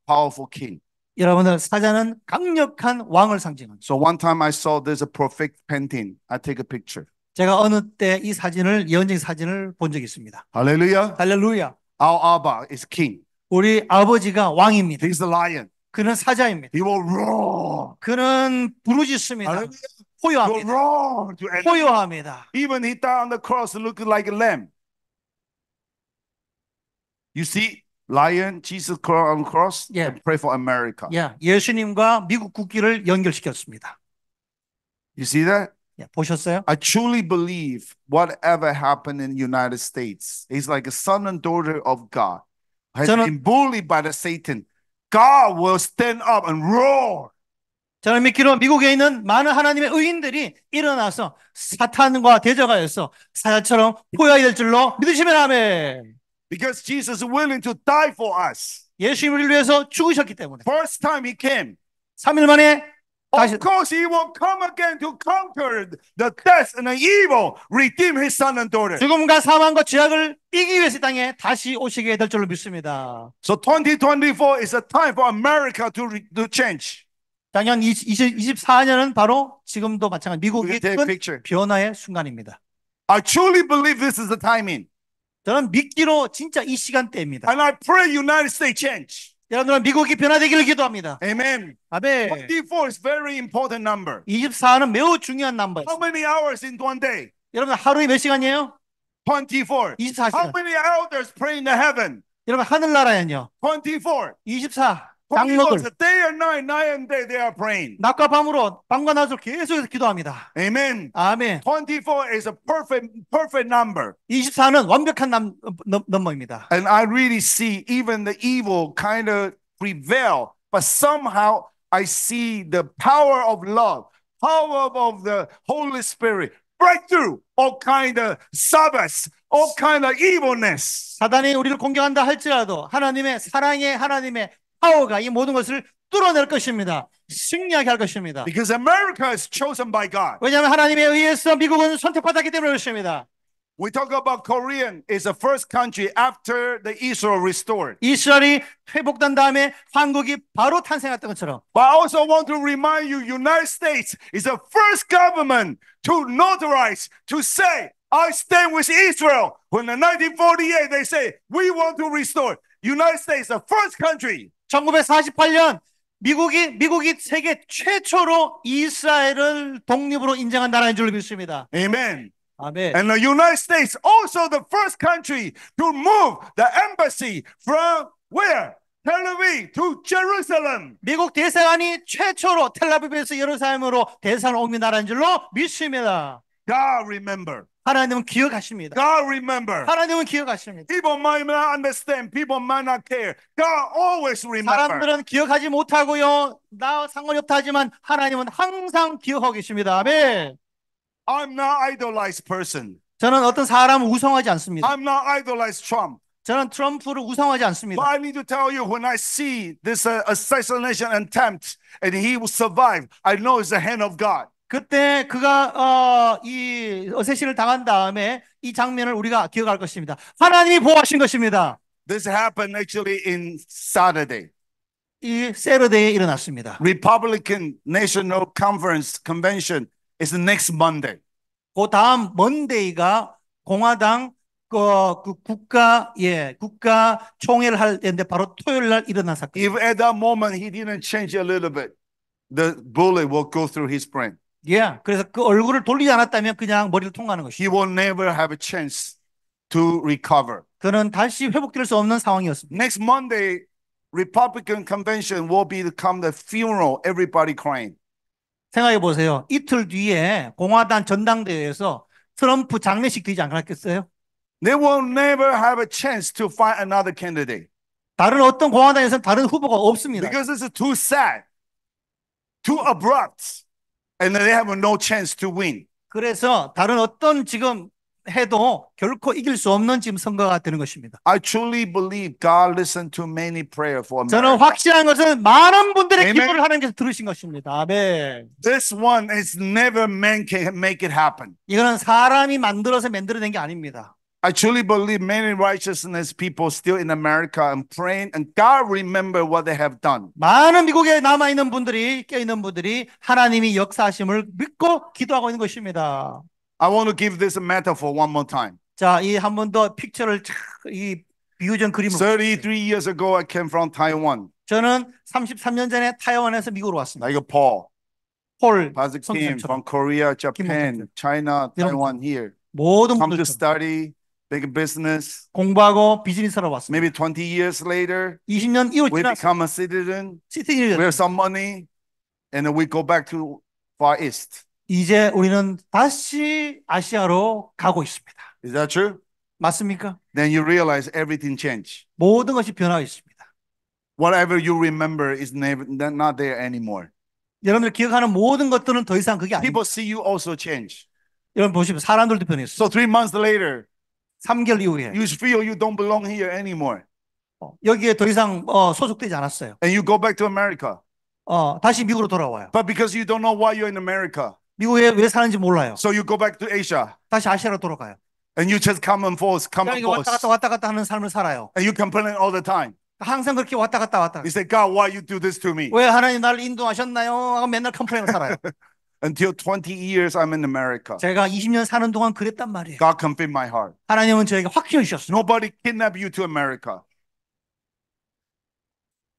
powerful king. 여러분들 사자는 강력한 왕을 상징합니다. So one time I saw there's a perfect painting. I take a picture. 제가 어느 때 이 사진을 예언적 사진을 본 적이 있습니다. 할렐루야. 할렐루야. Our Abba is king. 우리 아버지가 왕입니다. He's the lion. 그는 사자입니다. He will roar. 그는 부르짖습니다. 할렐루야. 포효합니다. You're wrong. You 포효합니다. Even he died on the cross looking like a lamb. You see, lion, Jesus on the cross, yeah. and pray for America. Yeah. 예수님과 미국 국기를 연결시켰습니다. You see that? Yeah, 보셨어요? I truly believe whatever happened in the United States is like a son and daughter of God. Has 저는, been bullied by the Satan. God will stand up and roar. 제가 믿기로 미국에 있는 많은 하나님의 의인들이 일어나서 사탄과 대적하여서 사자처럼 포효해야 될 줄로 믿으시면 아멘. Because Jesus is willing to die for us. 예수님을 위해서 죽으셨기 때문에. First time he came. 3일 만에 Of course, he will come again to conquer the death and the evil, redeem his son and daughter. 죽음과 사망과 죄악을 이기기 위해서 땅에 다시 오시게 될 줄로 믿습니다. So 2024 is a time for America to to change. 작년 20, 24년은 바로 지금도 마찬가지 미국이 큰 변화의 순간입니다. I truly believe this is the timing. 저는 믿기로 진짜 이 시간대입니다. And I pray United States change. 여러분 미국이 변화되기를 기도합니다. 아멘. 아멘. 24 is very important number. 24는 매우 중요한 넘버입니다. How many hours in one day? 여러분 하루에 몇 시간이에요? 24. 24시간. How many hours praying to heaven? 여러분 하늘나라에요. 24. 24. 땅먹을 낮과 밤으로 밤과 낮으로 계속해서 기도합니다. 아멘. 아멘. 24 is a perfect perfect number. 24는 완벽한 남, 넘, 넘버입니다. And I really see even the evil kind of prevail, but somehow I see the power of love, power of the Holy Spirit breakthrough all kind of sabbaths, all kind of evilness. 사단이 우리를 공격한다 할지라도 하나님의 사랑의 하나님의 파워가 이 모든 것을 뚫어낼 것입니다. 승리하게 할 것입니다. Because America is chosen by God. 왜냐하면 하나님에 의해서 미국은 선택받았기 때문에 그렇습니다. We talk about Korean is the first country after the Israel restored. 이스라엘이 회복된 다음에 한국이 바로 탄생했던 것처럼. But I also want to remind you, United States is the first government to notarize to say, I stand with Israel. When in 1948 they say, we want to restore. United States, the first country. 1948년 미국이 미국이 세계 최초로 이스라엘을 독립으로 인정한 나라인 줄 믿습니다. 아멘. 아멘. And the United States also the first country to move the embassy from where? Tel Aviv to Jerusalem. 미국 대사관이 최초로 텔아비브에서 예루살렘으로 대사를 옮긴 나라인 줄로 믿습니다. God remember. 하나님은 기억하십니다. God remember. 하나님은 기억하십니다. People might not understand. People might not care. God always remember. 사람들은 기억하지 못하고요. 나 상관이 없다 하지만 하나님은 항상 기억하고 계십니다. 아멘. I'm not idolized person. 저는 어떤 사람을 우성하지 않습니다. I'm not idolized Trump. 저는 트럼프를 우상하지 않습니다. But I need to tell you, when I see this assassination attempt and he survived, I know it's the hand of God. 그때 그가 어, 이 어세신을 당한 다음에 이 장면을 우리가 기억할 것입니다. 하나님이 보호하신 것입니다. This happened actually in Saturday. 이 세르데이에 일어났습니다. Republican National Conference Convention is the next Monday. 그 다음 먼데이가 공화당 그, 그 국가 예 국가 총회를 할 때인데 바로 토요일 날 일어난 사건. If at that moment he didn't change a little bit, the bullet will go through his brain. Yeah. 그래서 그 얼굴을 돌리지 않았다면 그냥 머리를 통과하는 것이죠. He will never have a chance to recover. 그는 다시 회복될 수 없는 상황이었습니다. Next Monday, Republican convention will become the funeral. Everybody crying. 생각해 보세요. 이틀 뒤에 공화당 전당대회에서 트럼프 장례식 되지 않았겠어요? They will never have a chance to find another candidate. 다른 어떤 공화당에서는 다른 후보가 없습니다. Because it's too sad, too abrupt. And they have no chance to win. 그래서 다른 어떤 지금 해도 결코 이길 수 없는 지금 선거가 되는 것입니다. I truly believe God listened to many prayer for America. 저는 확실한 것은 많은 분들의 Amen. 기도를 하나님께서 들으신 것입니다. 아멘. This one is never man can make it happen. 이거는 사람이 만들어서 만들어낸 게 아닙니다. I truly believe many righteousness people still in America and praying and God remember what they have done. 많은 미국에 남아 있는 분들이 깨 있는 분들이 하나님이 역사하심을 믿고 기도하고 있는 것입니다. I want to give this metaphor one more time. 자, 이 한 번 더 픽처를 이 비유전 그림을 33 years ago I came from Taiwan. 저는 33년 전에 타이완에서 미국으로 왔습니다. l i k 폴 바스 김 from Korea, Japan, China, Taiwan here. 모든 c o to study big business. 공부하고 비즈니스하러 왔습니다. Maybe 20 years later, 20년 이후 we 지나서 become a citizen. 시티즌 we have some money, and we go back to Far East. 이제 우리는 다시 아시아로 가고 있습니다. Is that true? 맞습니까? Then you realize everything changed. 모든 것이 변하고 있습니다. Whatever you remember is never, not there anymore. 여러분들 기억하는 모든 것들은 더 이상 그게 아니에요. People see you also change. 여러분 보시면 사람들도 변했어요. So three months later, 3개월 이후에 you feel you don't belong here anymore. 어, 여기에 더 이상 어, 소속되지 않았어요. And you go back to America. 어, 다시 미국으로 돌아와요. But because you don't know why you're in America. 미국에 왜 사는지 몰라요. So you go back to Asia. 다시 아시아로 돌아가요. And you just come and forth, come and forth. 왔다 갔다 왔다 갔다 하는 삶을 살아요. And you complain all the time. 항상 그렇게 왔다 갔다 왔다. You say, God, why you do this to me? 왜 하나님 나를 인도하셨나요? 하고 맨날 컴플레인을 살아요. Until 20 years I'm in America. 제가 20년 사는 동안 그랬단 말이에요. God convicted my heart. 하나님은 저에게 확신을 주셨어요. Nobody kidnapped you to America.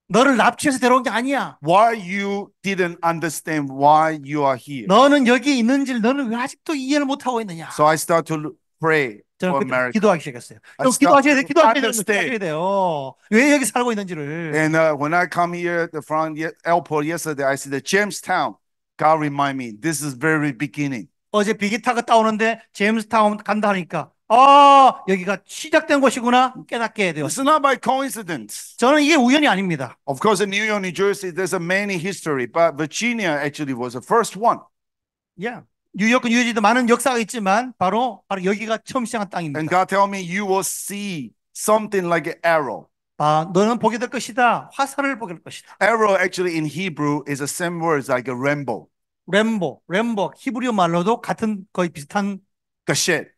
너를 납치해서 데려온 게 아니야. Why you didn't understand why you are here? 너는 여기 있는지를 너는 왜 아직도 이해를 못 하고 있느냐. So I start to pray 저는 for America. 기도하기 시작했어요. 좀 기도하셔야 돼요. 기도하셔야 돼요. 왜 여기 살고 있는지를. And uh, when I come here at the front airport yesterday, I see the Jamestown. God remind me, this is very beginning. 어제 비기 타고 따오는데 제임스 타운 간다 하니까 아 여기가 시작된 곳이구나 깨닫게 돼요. It's not by coincidence. 저는 이게 우연이 아닙니다. Of course, in New York, New Jersey, there's a many history, but Virginia actually was the first one. Yeah. 뉴욕은 뉴저지도 많은 역사가 있지만 바로 바로 여기가 처음 시작한 땅입니다. And God tell me you will see something like an arrow. 아, 너는 보게 될 것이다. 화살을 보게 될 것이다. Arrow actually in Hebrew is the same word like a rainbow. 램보, 램보 히브리어 말로도 같은 거의 비슷한 Gashet.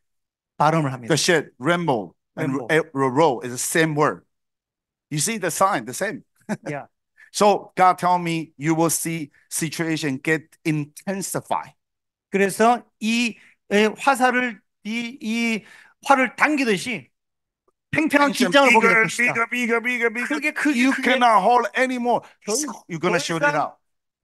발음을 합니다. Gashet, rainbow, and Rambo. arrow is the same word. You see the sign, the same. yeah. So God tell me you will see situation get intensify. 그래서 이, 이 화살을 이, 이 화를 당기듯이 팽팽한 긴장을 보게 될 것이다. Bigger, bigger, bigger, 그게 크게 you 크게 cannot hold anymore. You're gonna shoot it out.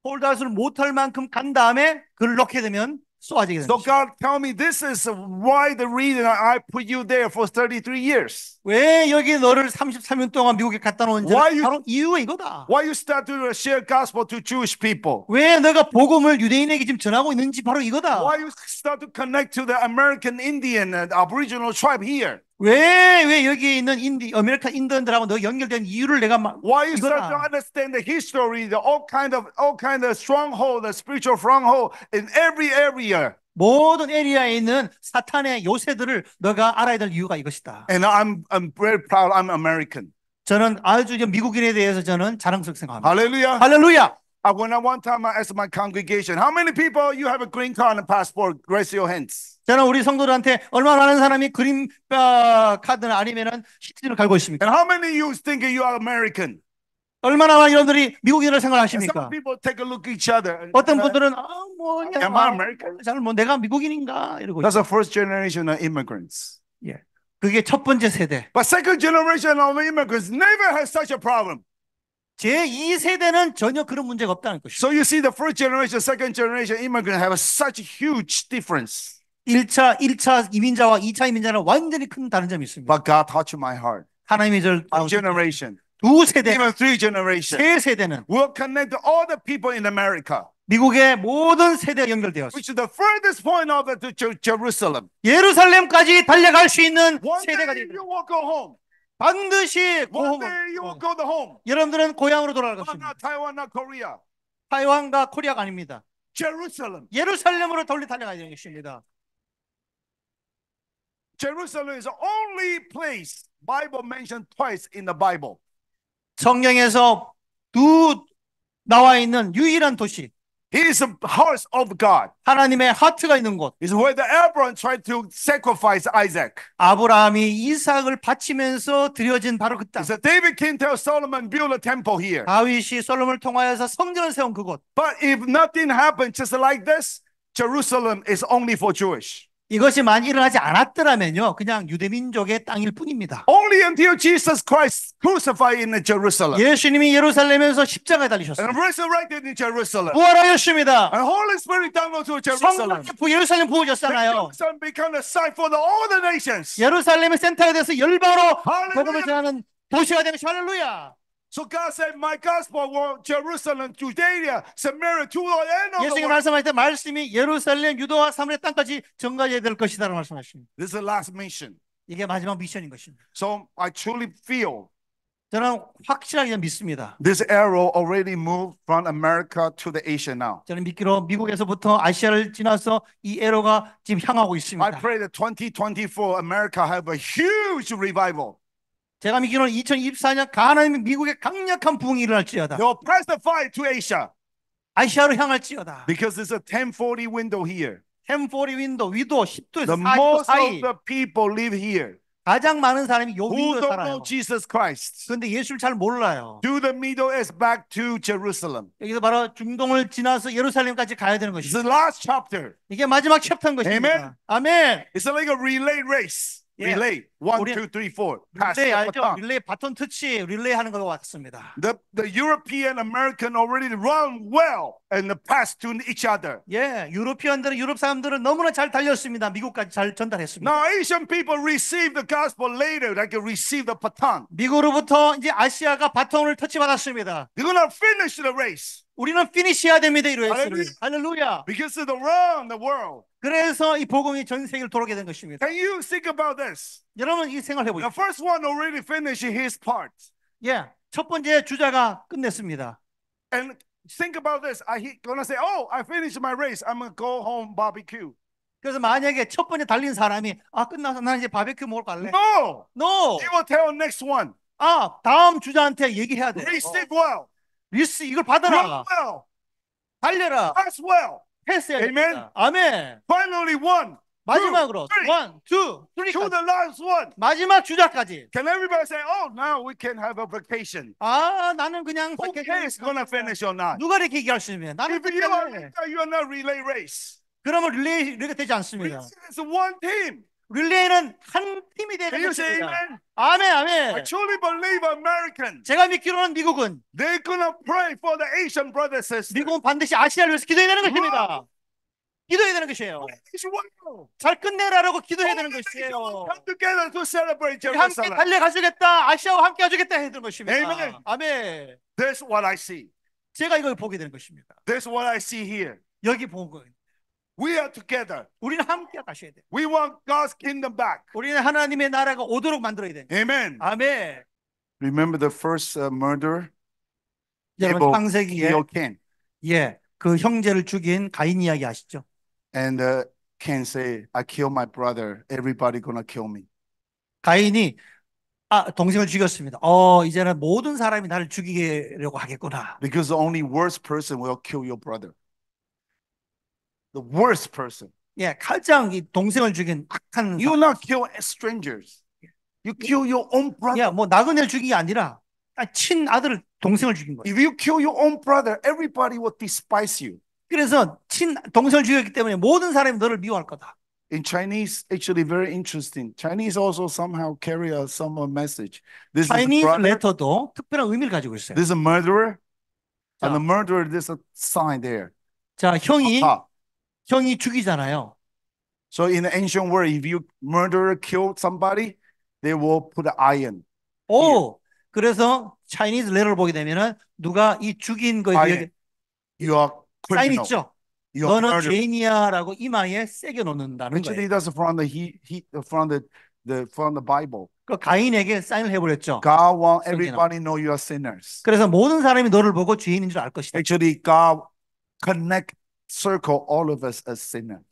홀드아웃을 못할 만큼 간 다음에 그를 넣게 되면 쏘아지게 됩니다. So God, tell me this is why the reason I put you there for 33 years. 왜 여기 너를 33년 동안 미국에 갖다 놓은지 바로 이유가 이거다. Why you start to share gospel to Jewish people? 왜 너가 복음을 유대인에게 지금 전하고 있는지 바로 이거다. Why you start to connect to the American Indian Aboriginal tribe here? 왜, 왜 여기 있는 인디, 아메리칸 인디언들하고 너 연결된 이유를 내가 막 Why you start to understand the history, the all kind of all kind of stronghold, the spiritual stronghold in every area. 모든 에리아에 있는 사탄의 요새들을 너가 알아야 될 이유가 이것이다. And I'm I'm very proud I'm American. 저는 아주 미국인에 대해서 저는 자랑스럽게 생각합니다. Hallelujah! 할렐루야. When I one time I asked my congregation, how many people you have a green card and passport? Raise your hands. 저는 우리 성도들한테 얼마나 많은 사람이 그림 카드나 아니면은 CD를 갈고 있습니까? And how many you think you are American? 얼마나 많은 여러분들이 미국인을 생각하십니까? Some people take a look at each other. 어떤 분들은 아, 뭐냐? Am I American? 잘뭐 내가 미국인인가 이러고. That's the first generation of immigrants. 예. 그게 첫 번째 세대. But second generation of immigrants never had such a problem. 제2 세대는 전혀 그런 문제가 없다는 것이죠. So you see the first generation, second generation immigrants have such huge difference. 1차 1차 이민자와 2차 이민자는 완전히 큰 다른 점이 있습니다. But God touched my heart. 하나님이 저를 generation. 두 세대, even three generation. 세 세대는 will connect all the people in America. 미국의 모든 세대에 연결되었습니다. Which is the furthest point of the Jerusalem. 예루살렘까지 달려갈 수 있는 세대가 됩니다. You will go home. 반드시 고홈을 어. 여러분들은 고향으로 돌아갈 것입니다. 타이완과 코리아가 아닙니다. 예루살렘으로 돌리 달려가야 되는 것입니다. Jerusalem is the only place Bible mentioned twice in the Bible. 성경에서 두 나와 있는 유일한 도시. It is the heart of God. 하나님의 하트가 있는 곳. Is where the Abraham tried to sacrifice Isaac. 아브라함이 이삭을 바치면서 드려진 바로 그 땅. So David king tells Solomon build a temple here. 다윗이 솔로몬을 통하여서 성전을 세운 그곳. But if nothing happened just like this, Jerusalem is only for Jewish. 이것이 만 일어나지 않았더라면요, 그냥 유대 민족의 땅일 뿐입니다. Only until Jesus Christ crucified in Jerusalem. 예수님이 예루살렘에서 십자가에 달리셨어요. And resurrected in Jerusalem. 부활하였습니다. And Holy Spirit downloaded to Jerusalem. 성령 예루살렘 부어졌잖아요. Jerusalem became a sign for the, all the nations. 예루살렘의 센터가 돼서 열방으로 복음을 전하는 도시가 되는 할렐루야. So God said, My gospel will Jerusalem, Judea, Samaria, to the end of the 예수님 world. 말씀하실 때 말씀이 예루살렘, 유도와 사마리아 땅까지 전가해야 될 것이다라고 말씀하십니다. This is the last mission. 이게 마지막 미션인 것입니다. So I truly feel 저는 확실하게 믿습니다. this arrow already moved from America to the Asia now. 저는 믿기로 미국에서부터 아시아를 지나서 이 에로가 지금 향하고 I 있습니다. pray that 2024 America have a huge revival. 제가 믿기로는 2024년 하나님 미국에 강력한 부흥이 일어날지어다. You'll press the fight to Asia. 아시아로 향할지어다. Because it's a 1040 window here. 1040 윈도 위도 10도에서 the 40도 사이. The people live here. 가장 많은 사람이 요 윈도에 살아요. Jesus Christ. 근데 예수를 잘 몰라요. Do the Middle East back to Jerusalem. 여기서 바로 중동을 지나서 예루살렘까지 가야 되는 것이죠. It's the last chapter. 이게 마지막 챕터인 것입니다. Amen. 아멘. It's like a relay race. 예. relay one 우리, two three four pass 릴레이 알죠? 릴레이 바톤 터치 릴레이 하는 것 같습니다. The the European American already run well and pass to each other. 예, 유로피언들은 유럽 사람들은 너무나 잘 달렸습니다. 미국까지 잘 전달했습니다. Now Asian people receive the gospel later, like receive the baton. 미국으로부터 이제 아시아가 바톤을 터치받았습니다. They're gonna finish the race. 우리는 피니시해야 됩니다 이 레이스를. 할렐루야. Because they run the world. 그래서 이 복음이 전 세계를 돌아오게 된 것입니다. Can you think about this? 여러분 이 생각을 해보십시오. The first one already finished his part. 예, 첫 번째 주자가 끝냈습니다. And think about this. I gonna say, "Oh, I finished my race. I'm gonna go home barbecue." 그래서 만약에 첫 번째 달린 사람이 아 끝나서 나는 이제 바베큐 먹을 갈래. No, no. He will tell next one. 아 다음 주자한테 얘기해야 돼. Receive well. 리스 이걸 받아라. Run well. 달려라. Pass well. 패스해야 Amen. 됩니다. 아멘. Finally, one. 마지막으로 three. one, two, To three까지 the last one. 마지막 주자까지. Can everybody say, oh, now we can have a vacation? 아 나는 그냥 Who 밖에서 cares going to finish or not? 누가 이렇게 얘기할 수 있느냐? 나는 If you are, 끝까지 해. you are not relay race. 그러면 릴레이 이렇게 되지 않습니다. It's one team. 릴레이는 한 팀이 되는 것입니다. 아멘, 아멘. I truly believe Americans. 제가 믿기로는 미국은 They're gonna pray for the Asian brothers 미국은 반드시 아시아를 위해서 기도해야 되는 것입니다. 기도해야 되는 것이에요. 잘 끝내라라고 기도해야 oh, 되는 것이에요. 함께 달려가주겠다. 아시아와 함께 해주겠다 해야 는 것입니다. a m 아멘. That's what I see. 제가 이걸 보게 되는 것입니다. That's what I see here. 여기 보고 We are together. 우리는 함께 가셔야 돼. We want God's kingdom back. 우리는 하나님의 나라가 오도록 만들어야 돼. Amen. 아멘. Remember the first uh, murderer? 여러분 창세기에 예, 그 형제를 죽인 가인 이야기 아시죠? And uh, Cain say, I killed my brother. Everybody gonna kill me. 가인이 아, 동생을 죽였습니다. 어, 이제는 모든 사람이 나를 죽이려고 하겠구나. Because the only worst person will kill your brother. the worst person. 예, 가장 이 동생을 죽인 악한. You not kill strangers. You kill your own brother. 야, 뭐 나그네를 죽인 게 아니라 친 아들을 동생을 죽인 거예요. If you kill your own brother, everybody will despise you. 그래서 친 동생을 죽였기 때문에 모든 사람이 너를 미워할 거다. In Chinese, actually very interesting. Chinese also somehow carry a similar message. This Chinese is letter도 특별한 의미를 가지고 있어요. This is a murderer, 자, and the murderer, there's a sign there. 자, 형이 아하. 형이 죽이잖아요. So in the ancient world, if you murder, kill somebody, they will put iron. 오, 그래서 Chinese letter를 보게 되면은 누가 이 죽인 거에 대해 사인 있죠. 너는 죄인이야라고 이마에 새겨 놓는다는 거예요. Actually, that's from the he, he from the the from the Bible. 그 가인에게 사인을 해버렸죠. God want everybody know you are sinners. 그래서 모든 사람이 너를 보고 죄인인 줄 알 것이다. Actually, God connect circle all of us as sinners.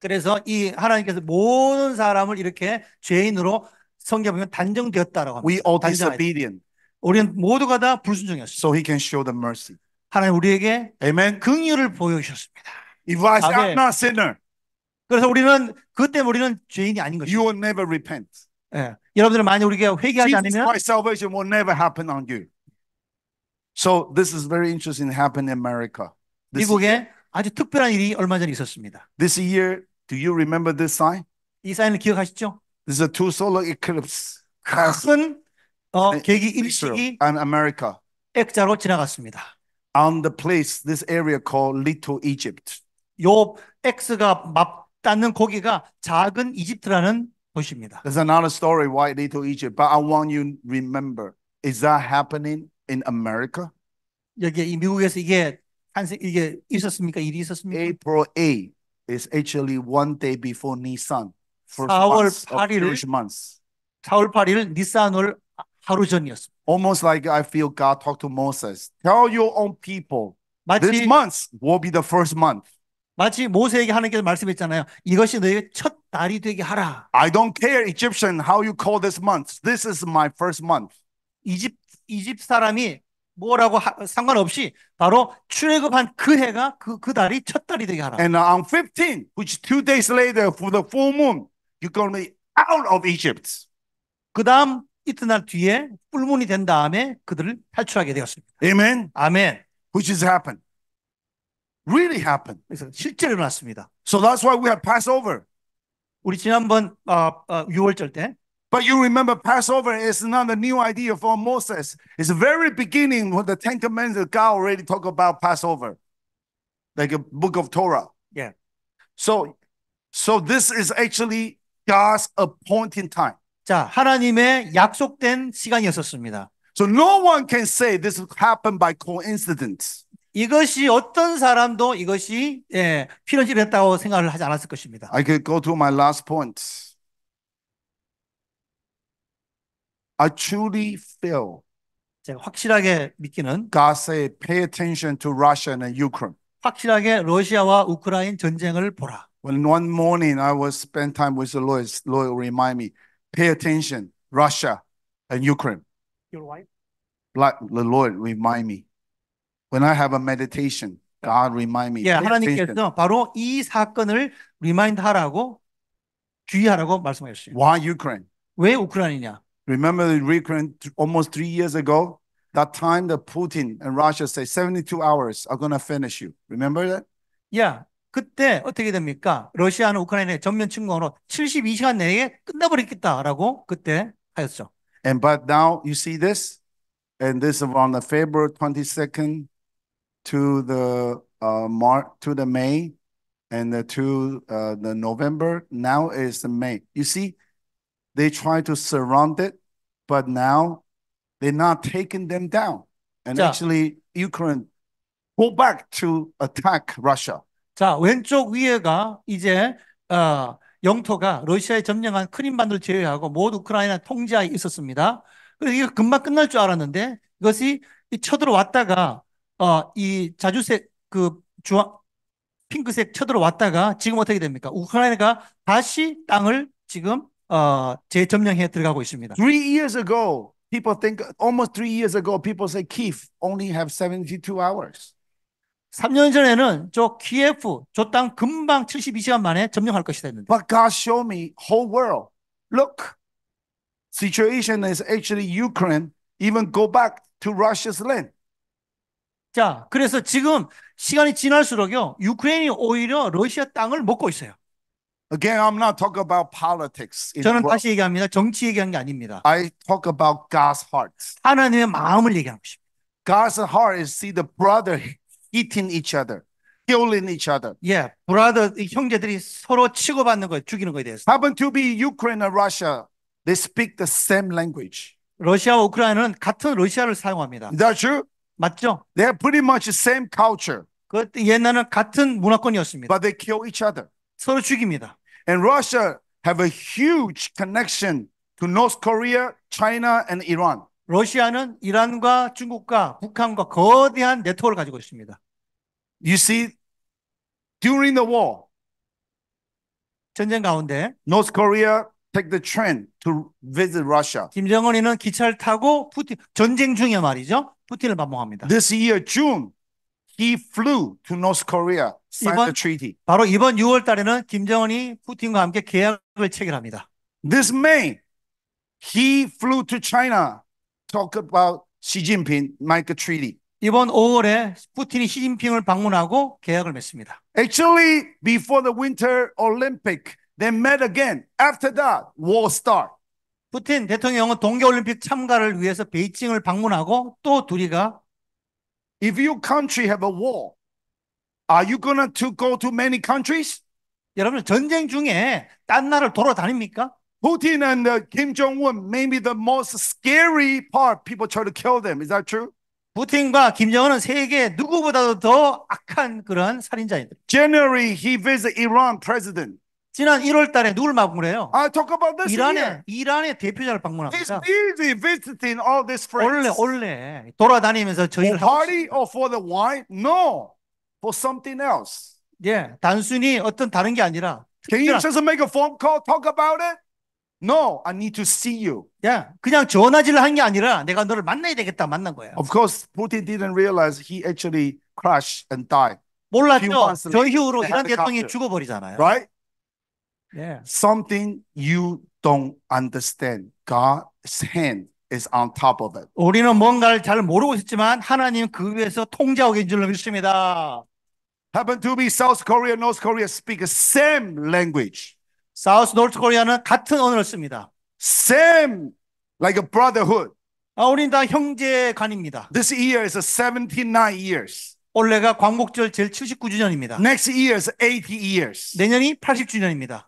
그래서 이 하나님께서 모든 사람을 이렇게 죄인으로 성경 보면 단정되었다라고 합니다. We all disobedient. 우리는 모두가 다 불순종이었어요. So he can show the mercy. 하나님 우리에게 Amen. 긍휼을 보여주셨습니다. If I am not sinner. 그래서 우리는 그때 우리는 죄인이 아닌 것이죠. You will never repent. 예. 여러분들은 만약 우리가 회개하지 않으면 Jesus Christ salvation will never happen on you. So this is very interesting happen in America. 미국에 아주 특별한 일이 얼마 전에 있었습니다. This year, do you remember this sign? 이 사인을 기억하시죠? This is a two solar eclipse. 큰 어, 계기 일식이 and America. 액자로 지나갔습니다. On the place, this area called Little Egypt. 요 X가 맞닿는 고기가 작은 이집트라는 도시입니다. There's another story why Little Egypt, but I want you remember. Is that happening in America? 여기 이 미국에서 이게 한세 이게 있었습니까? 일이 있었습니까? April 8 is actually one day before Nissan. First 4월 month of 8일 Jewish months. 4월 8일 니산을 하루 전이었습니다. Almost like I feel God talked to Moses. Tell your own people 마치, this month will be the first month. 마치 모세에게 하나님께서 말씀했잖아요. 이것이 너희의 첫 달이 되게 하라. I don't care Egyptian how you call this month. This is my first month. 이집 이집 사람이 뭐라고 하, 상관없이 바로 출애굽한 그 해가 그, 그 달이 첫 달이 되게 하라. And on 15, which two days later for the full moon, you're going to be out of Egypt. 그다음 이튿날 뒤에 뿔문이 된 다음에 그들을 탈출하게 되었습니다. Amen. 아멘. Which has happened. Really happened. 그래서 실제로 일어났습니다. So that's why we have Passover. 우리 지난번 어, 어, 6월절 때 But you remember Passover is not a new idea for Moses. It's the very beginning when the Ten Commandments, God already talked about Passover, like a book of Torah. Yeah. So, so this is actually God's appointing time. 자, 하나님의 약속된 시간이었었습니다. So no one can say this happened by coincidence. 이것이 어떤 사람도 이것이 예, 필연적이었다고 생각을 하지 않았을 것입니다. I could go to my last point. I truly feel 제가 확실하게 믿기는 God said, pay attention to Russia and Ukraine. 확실하게 러시아와 우크라이나 전쟁을 보라. When one morning I was spend time with the Lord, Lord remind me, pay attention, Russia and Ukraine. Your wife? Like the Lord remind me. When I have a meditation, God remind me. 예, pay 하나님께서 attention. 바로 이 사건을 리마인드하라고 주의하라고 말씀하셨어요. Why Ukraine? 왜 우크라이나냐? Remember, the Ukraine almost three years ago, that time that Putin and Russia say 72 hours are gonna finish you. Remember that? Yeah. 그때 어떻게 됩니까? 러시아는 우크라이나의 전면 침공으로 72시간 내에 끝내버리겠다라고 그때 하였죠. And but now you see this, and this is on the February 22nd to the uh, March to the May, and the to uh, the November. Now is the May. You see, They t r y to surround it, but now they're not taking them down. And 자, actually, Ukraine go back to attack Russia. 자, 왼쪽 위에가 이제 어, 영토가 러시아에 점령한 크림반도를 제외하고 모두 우크라이나 통제하에 있었습니다. 그래서 이거 금방 끝날 줄 알았는데 이것이 쳐들어왔다가 어, 이 자주색 그 주황 핑크색 쳐들어왔다가 지금 어떻게 됩니까? 우크라이나가 다시 땅을 지금 어, 재점령해 들어가고 있습니다. Three years ago, people think almost three years ago, people say Kiev only have 72 hours. 3년 전에는 저 키예프 저 땅 금방 72시간 만에 점령할 것이다 했는데. But God showed me whole world. Look, situation is actually Ukraine even go back to Russia's land. 자, 그래서 지금 시간이 지날수록요, 유크레인이 오히려 러시아 땅을 먹고 있어요. Again, I'm not talking about politics. 저는 다시 얘기합니다. 정치 얘기한 게 아닙니다. I talk about God's heart. 하나님의 마음을 얘기하는 것입니다. God's heart is see the brother hitting each other, killing each other. 예, 브라더 형제들이 서로 치고받는 거, 죽이는 거에 대해서. Happen to be Ukraine and Russia. They speak the same language. 러시아와 우크라이나는 같은 러시아를 사용합니다. Is that true? 맞죠? They are pretty much the same culture. 그 옛날은 같은 문화권이었습니다. But they kill each other. 서로 죽입니다. And Russia have a huge connection to North Korea, China and Iran. 러시아는 이란과 중국과 북한과 거대한 네트워크를 가지고 있습니다. You see during the war 전쟁 가운데 North Korea take the train to visit Russia. 김정은이는 기차를 타고 푸틴 전쟁 중에 말이죠. 푸틴을 반목합니다. This year June he flew to North Korea 이번, 바로 이번 6월 달에는 김정은이 푸틴과 함께 계약을 체결합니다. This May, he flew to China, talk about Xi Jinping, Mike Treaty. 이번 5월에 푸틴이 시진핑을 방문하고 계약을 맺습니다. Actually, before the Winter Olympic, they met again. After that, war start. 푸틴 대통령은 동계올림픽 참가를 위해서 베이징을 방문하고 또 둘이가 If your country have a war, Are you g o n n a to go to many countries? 여러분 전쟁 중에 딴 나라를 돌아다닙니까? Putin and uh, Kim Jong Un may be the most scary part. People try to kill them. Is that true? 푸틴과 김정은은 세계 누구보다도 더 악한 그런 살인자입니다. January he visit Iran president. 지난 1월 달에 누굴 방문해요? I talk about this 이란의 here. 이란의 대표자를 방문합니다. He's busy visiting all these friends. 원래 원래 돌아다니면서 저희를 for party or for the wine? No. for something else. 예, 단순히 어떤 다른 게 아니라 Can you just make a phone call, talk about it? No, I need to see you. 야, 그냥 전화질을 한게 아니라 내가 너를 만나야 되겠다 만난 거야. Of course, Putin didn't realize he actually crashed and died. 몰랐죠. 저 이후로 이란 대통령이 죽어버리잖아요. Right? Yeah. Something you don't understand. God's hand is on top of it. 우리는 뭔가를 잘 모르고 있었지만 하나님 그 위에서 통제하고 계신 줄로 믿습니다. Happen to be South Korea, North Korea speak the same language. South North Korea는 같은 언어를 씁니다. Same like a brotherhood. 아, 우린 다 형제간입니다. This year is 79 years. 올해가 광복절 제 79주년입니다. Next year is 80 years. 내년이 80주년입니다.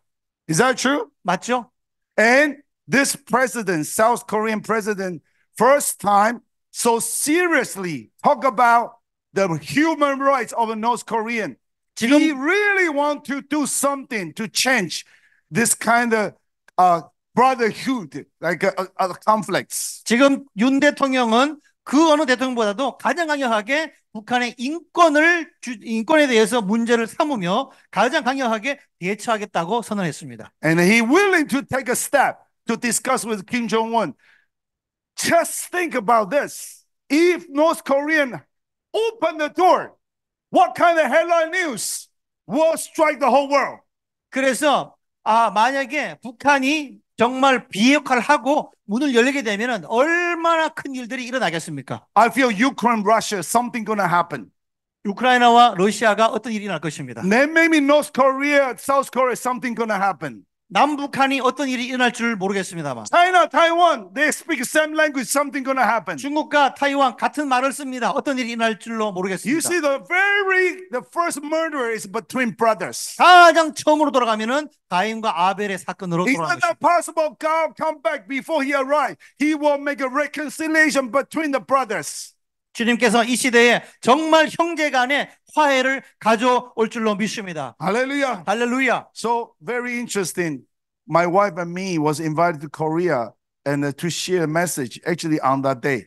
Is that true? 맞죠? And this president, South Korean president, first time so seriously talk about the human rights of a North Korean. 지금 we really want to do something to change this kind of uh, brotherhood, like uh, uh, conflicts. 지금 윤 대통령은 그 어느 대통령보다도 가장 강력하게 북한의 인권을 인권에 대해서 문제를 삼으며 가장 강력하게 대처하겠다고 선언했습니다. And he willing to take a step to discuss with Kim Jong Un. Just think about this. If North Korean open the door. What kind of headline news will strike the whole world? 그래서 아 만약에 북한이 정말 비핵화를 하고 문을 열리게 되면은 얼마나 큰 일들이 일어나겠습니까? I feel Ukraine, Russia, something gonna happen. 우크라이나와 러시아가 어떤 일이 날 것입니다. Then maybe North Korea, South Korea, something gonna happen. 남북한이 어떤 일이 일어날 줄 모르겠습니다만. China, Taiwan, they speak same language. Something gonna happen. 중국과 타이완 같은 말을 씁니다. 어떤 일이 일어날 줄로 You 모르겠습니다. see, the very the first murder is between brothers. 가장 처음으로 돌아가면은 가인과 아벨의 사건으로 It's 돌아가니다 not possible God come back before he arrived. He will make a reconciliation between the brothers. 주님께서 이 시대에 정말 형제 간의 화해를 가져올 줄로 믿습니다. 할렐루야. 할렐루야. So very interesting. My wife and me was invited to Korea and to share a message actually on that day.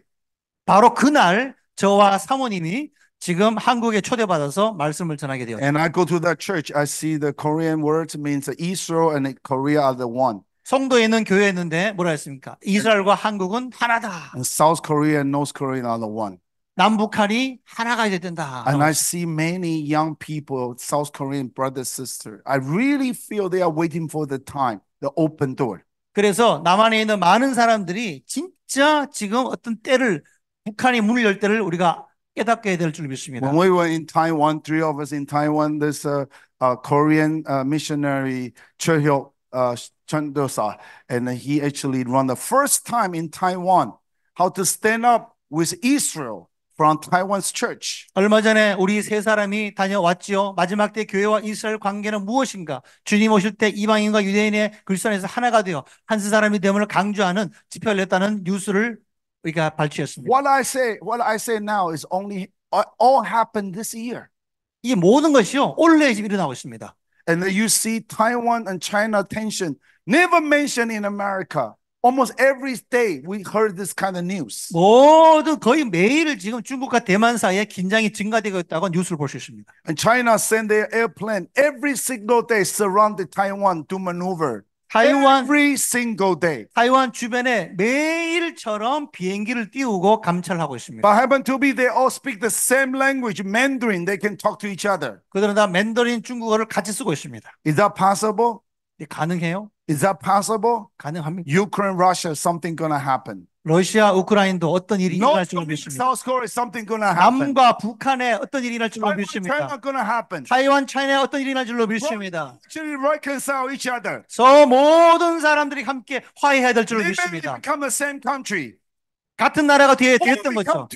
바로 그날 저와 사모님이 지금 한국에 초대받아서 말씀을 전하게 되었어요. And I go to that church. I see the Korean words means Israel and Korea are the one. 성도에 있는 교회에 있는데 뭐라 했습니까? 이스라엘과 한국은 하나다. And South Korea and North Korea are the one. 남북한이 하나가 돼야 된다. And I see many young people, South Korean brothers, sisters. I really feel they are waiting for the time, the open door. 그래서 남한에 있는 많은 사람들이 진짜 지금 어떤 때를 북한이 문을 열 때를 우리가 깨닫게 될 줄 믿습니다. When we were in Taiwan, three of us in Taiwan, this uh, uh, Korean uh, missionary Choi Hyuk uh, and he actually run the first time in Taiwan how to stand up with Israel. from Taiwan's church. 얼마 전에 우리 세 사람이 다녀왔지요. 마지막 때 교회와 이스라엘 관계는 무엇인가? 주님 오실 때 이방인과 유대인의 글선에서 하나가 되어 한세 사람이 됨을 강조하는 집회를 했다는 뉴스를 우리가 발췌했습니다. What I say, what I say now is only all happened this year. 이 모든 것이요 올해 지금 일어나고 있습니다. And you see Taiwan and China tension never mentioned in America. almost every day we heard this kind of news. 모든 거의 매일 지금 중국과 대만 사이에 긴장이 증가되고 있다고 뉴스를 볼수 있습니다. And China send their airplane every single day surrounded Taiwan to maneuver. 타이완 every single day. 타이완 주변에 매일처럼 비행기를 띄우고 감찰하고 있습니다. But happen to be they all speak the same language, Mandarin. They can talk to each other. 그들은 다 맨더린 중국어를 같이 쓰고 있습니다. Is that possible? 네, 가능해요? Is that possible? 가능합니까? Ukraine, Russia, something gonna happen. 러시아 우크라이도 어떤 일이 일어날 줄 믿습니다. 남과 북한에 어떤 일이 일어날 줄로 믿습니다. 타이완 차이나에 어떤 일이 일어날 줄로 믿습니다. 저 모든 사람들이 함께 화해해야 될 줄로 믿습니다. 같은 나라가 되어 되었던 거죠.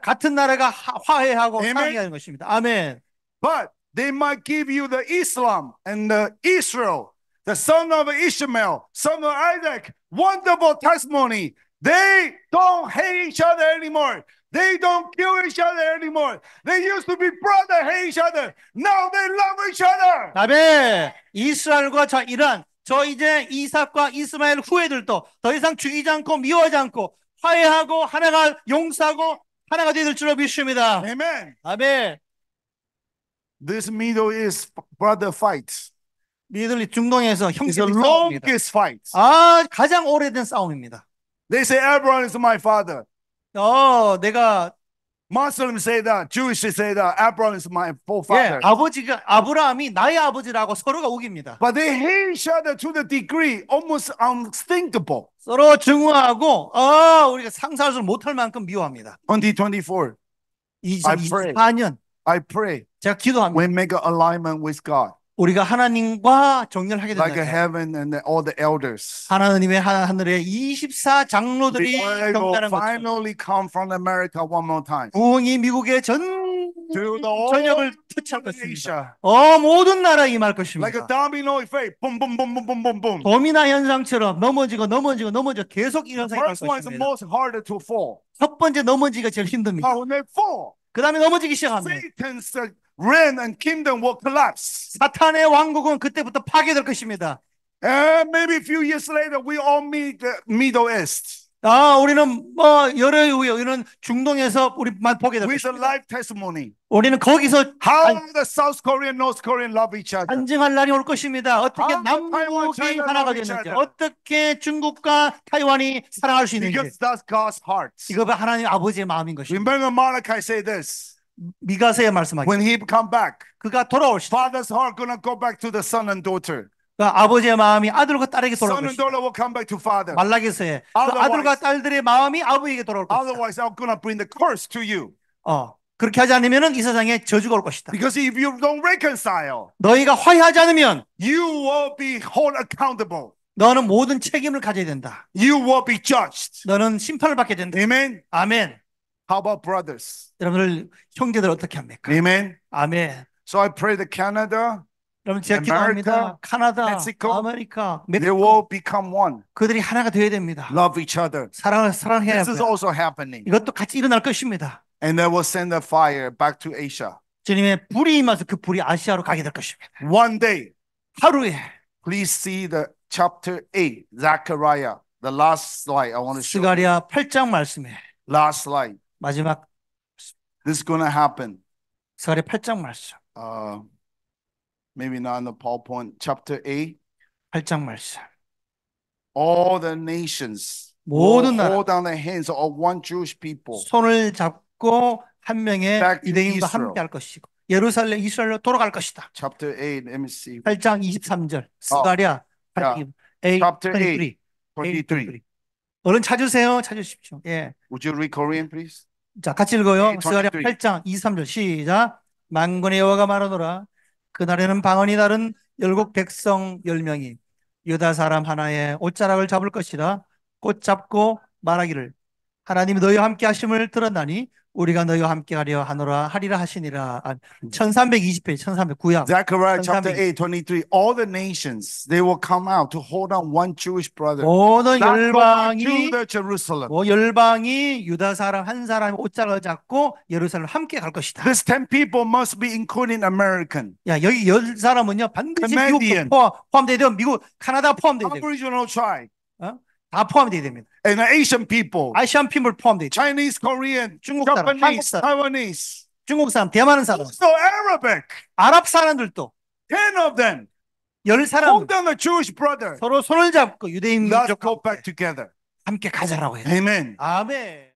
같은 나라가 화해하고 상의하는 것입니다. 아멘. But they might give you the Islam and the Israel, the son of Ishmael, son of Isaac, wonderful testimony. They don't hate each other anymore. They don't kill each other anymore. They used to be brother hate each other. Now they love each other. 아멘. 이스라엘과 저 이란 저 이제 이삭과 이스마엘 후예들도 더 이상 죽이지 않고 미워하지 않고 화해하고 하나가 용서하고 하나가 되될 줄로 믿습니다. 아멘. 아멘. This Middle i s brother fight. 미들 중동에서 형제들 싸움니다 s 아 가장 오래된 싸움입니다. They say Abraham is my father. 어 내가 Muslims a y that, Jewish say that, Abraham is my forefather. 예, 아버지가 아브라함이 나의 아버지라고 서로가 우깁니다. But they hate each other to the degree almost unthinkable. 서로 증오하고 아 우리가 상상할 못할 만큼 미워합니다. 2024. 2024년 I pray. 제가 기도합니다. We make an alignment with God. 우리가 하나님과 정렬하게 된다. Like heaven and all the elders. 하나님의 하늘의 24 장로들이 정단한 것. Finally come from America one more time. 부흥이 미국의 전 전역을 투치할 것입니다. 어 모든 나라 임할 것입니다. Like a domino effect, boom, boom, boom, boom, boom, boom, boom. 도미나 현상처럼 넘어지고 넘어지고 넘어져 계속 이 현상이 일어날 것입니다. First one is most harder to fall. 첫 번째 넘어지기가 제일 힘듭니다. But when they fall, 그 다음에 넘어지기 시작합니다. Satan's reign and kingdom will collapse. 사탄의 왕국은 그때부터 파괴될 것입니다. And maybe a few years later, we all meet the Middle East. 아, 우리는 뭐 여러 이후에 우리는 중동에서 우리만 보게 됩니다. With a live testimony. 우리는 거기서 how 안, the South Korean, North Korean love each other. 안증할 날이 올 것입니다. 어떻게 남북이 하나가 되는지, 어떻게 중국과 타이완이 사랑할 수 있는지. Because that's God's heart. 이거가 하나님 아버지의 마음인 것입니다. Remember Malachi say this. 미가서에 말씀하기. When he come back, 그가 돌아올 때, Father's heart gonna go back to the son and daughter. 그 아버지의 마음이 아들과 딸에게 돌아올 것이다. 말라기서에 그 아들과 딸들의 마음이 아버에게 돌아올 것이다. 어, 그렇게 하지 않으면 이 세상에 저주가 올 것이다. Because if you don't reconcile, 너희가 화해하지 않으면 you will be held accountable. 너는 모든 책임을 가져야 된다. You will be judged. 너는 심판을 받게 된다. Amen. 아멘. How about brothers? 여러분들 형제들 어떻게 합니까? Amen. 아멘. So I pray that Canada 여러분 제가 기도합니다. 캐나다, 멕시코, 아메리카, 멕시코, they will become one. 그들이 하나가 되어야 됩니다. Love each other. 사랑을 사랑해야 This is also happening. 이것도 같이 일어날 것입니다. And they will send the fire back to Asia. 주님의 불이 임하서 그 불이 아시아로 가게 될 것입니다. One day, 하루에. Please see the chapter 8, Zechariah, the last slide I want to show. 스가랴 8장 말씀에. Last slide. 마지막. This is going to happen. 스가랴 8장 말씀. Uh, maybe not in the PowerPoint. Chapter 8. 8장 말씀. All the nations 모든 나라 hold on the hands of one Jewish people. 손을 잡고 한 명의 유대인과 함께 할 것이고 예루살렘 이스라엘로 돌아갈 것이다. Chapter 8 MC 8장 23절. 스가랴 8장 8 Chapter 8 23. 얼른 찾으세요. 찾으십시오. 예. Would you read Korean please? 자, 같이 읽어요. 스가랴 8장 23절. 시작. 만군의 여호와가 말하노라 그날에는 방언이 다른 열국 백성 열명이 유다 사람 하나의 옷자락을 잡을 것이라 꽃 잡고 말하기를 하나님이 너희와 함께 하심을 들었나니 우리가 너희와 함께 하려 하노라 하리라 하시니라 1320페이지 1309양 Zechariah chapter 8 23 All the nations they will come out to hold on one Jewish brother 모든 열방이 뭐 열방이 유다 사람 한 사람이 옷장을 잡고 예루살렘 함께 갈 것이다 This 10 people must be including American 야 여기 열 사람은요 반드시 미국 포함, 포함돼야 되고 미국 카나다 포함돼야 되고 Aboriginal tribe 다 포함돼야 됩니다. And Asian people, 아시안 people 포함돼. Chinese, Korean, 중국 사람, Japanese, 한국 사람, Taiwanese, 중국 사람, 대만 사람, also Arabic, 아랍 사람들도. Ten of them. 열 사람. Hold on a Jewish brother. 서로 손을 잡고 유대인 Let's go back together. 함께 가자라고 해요. Amen. 아멘.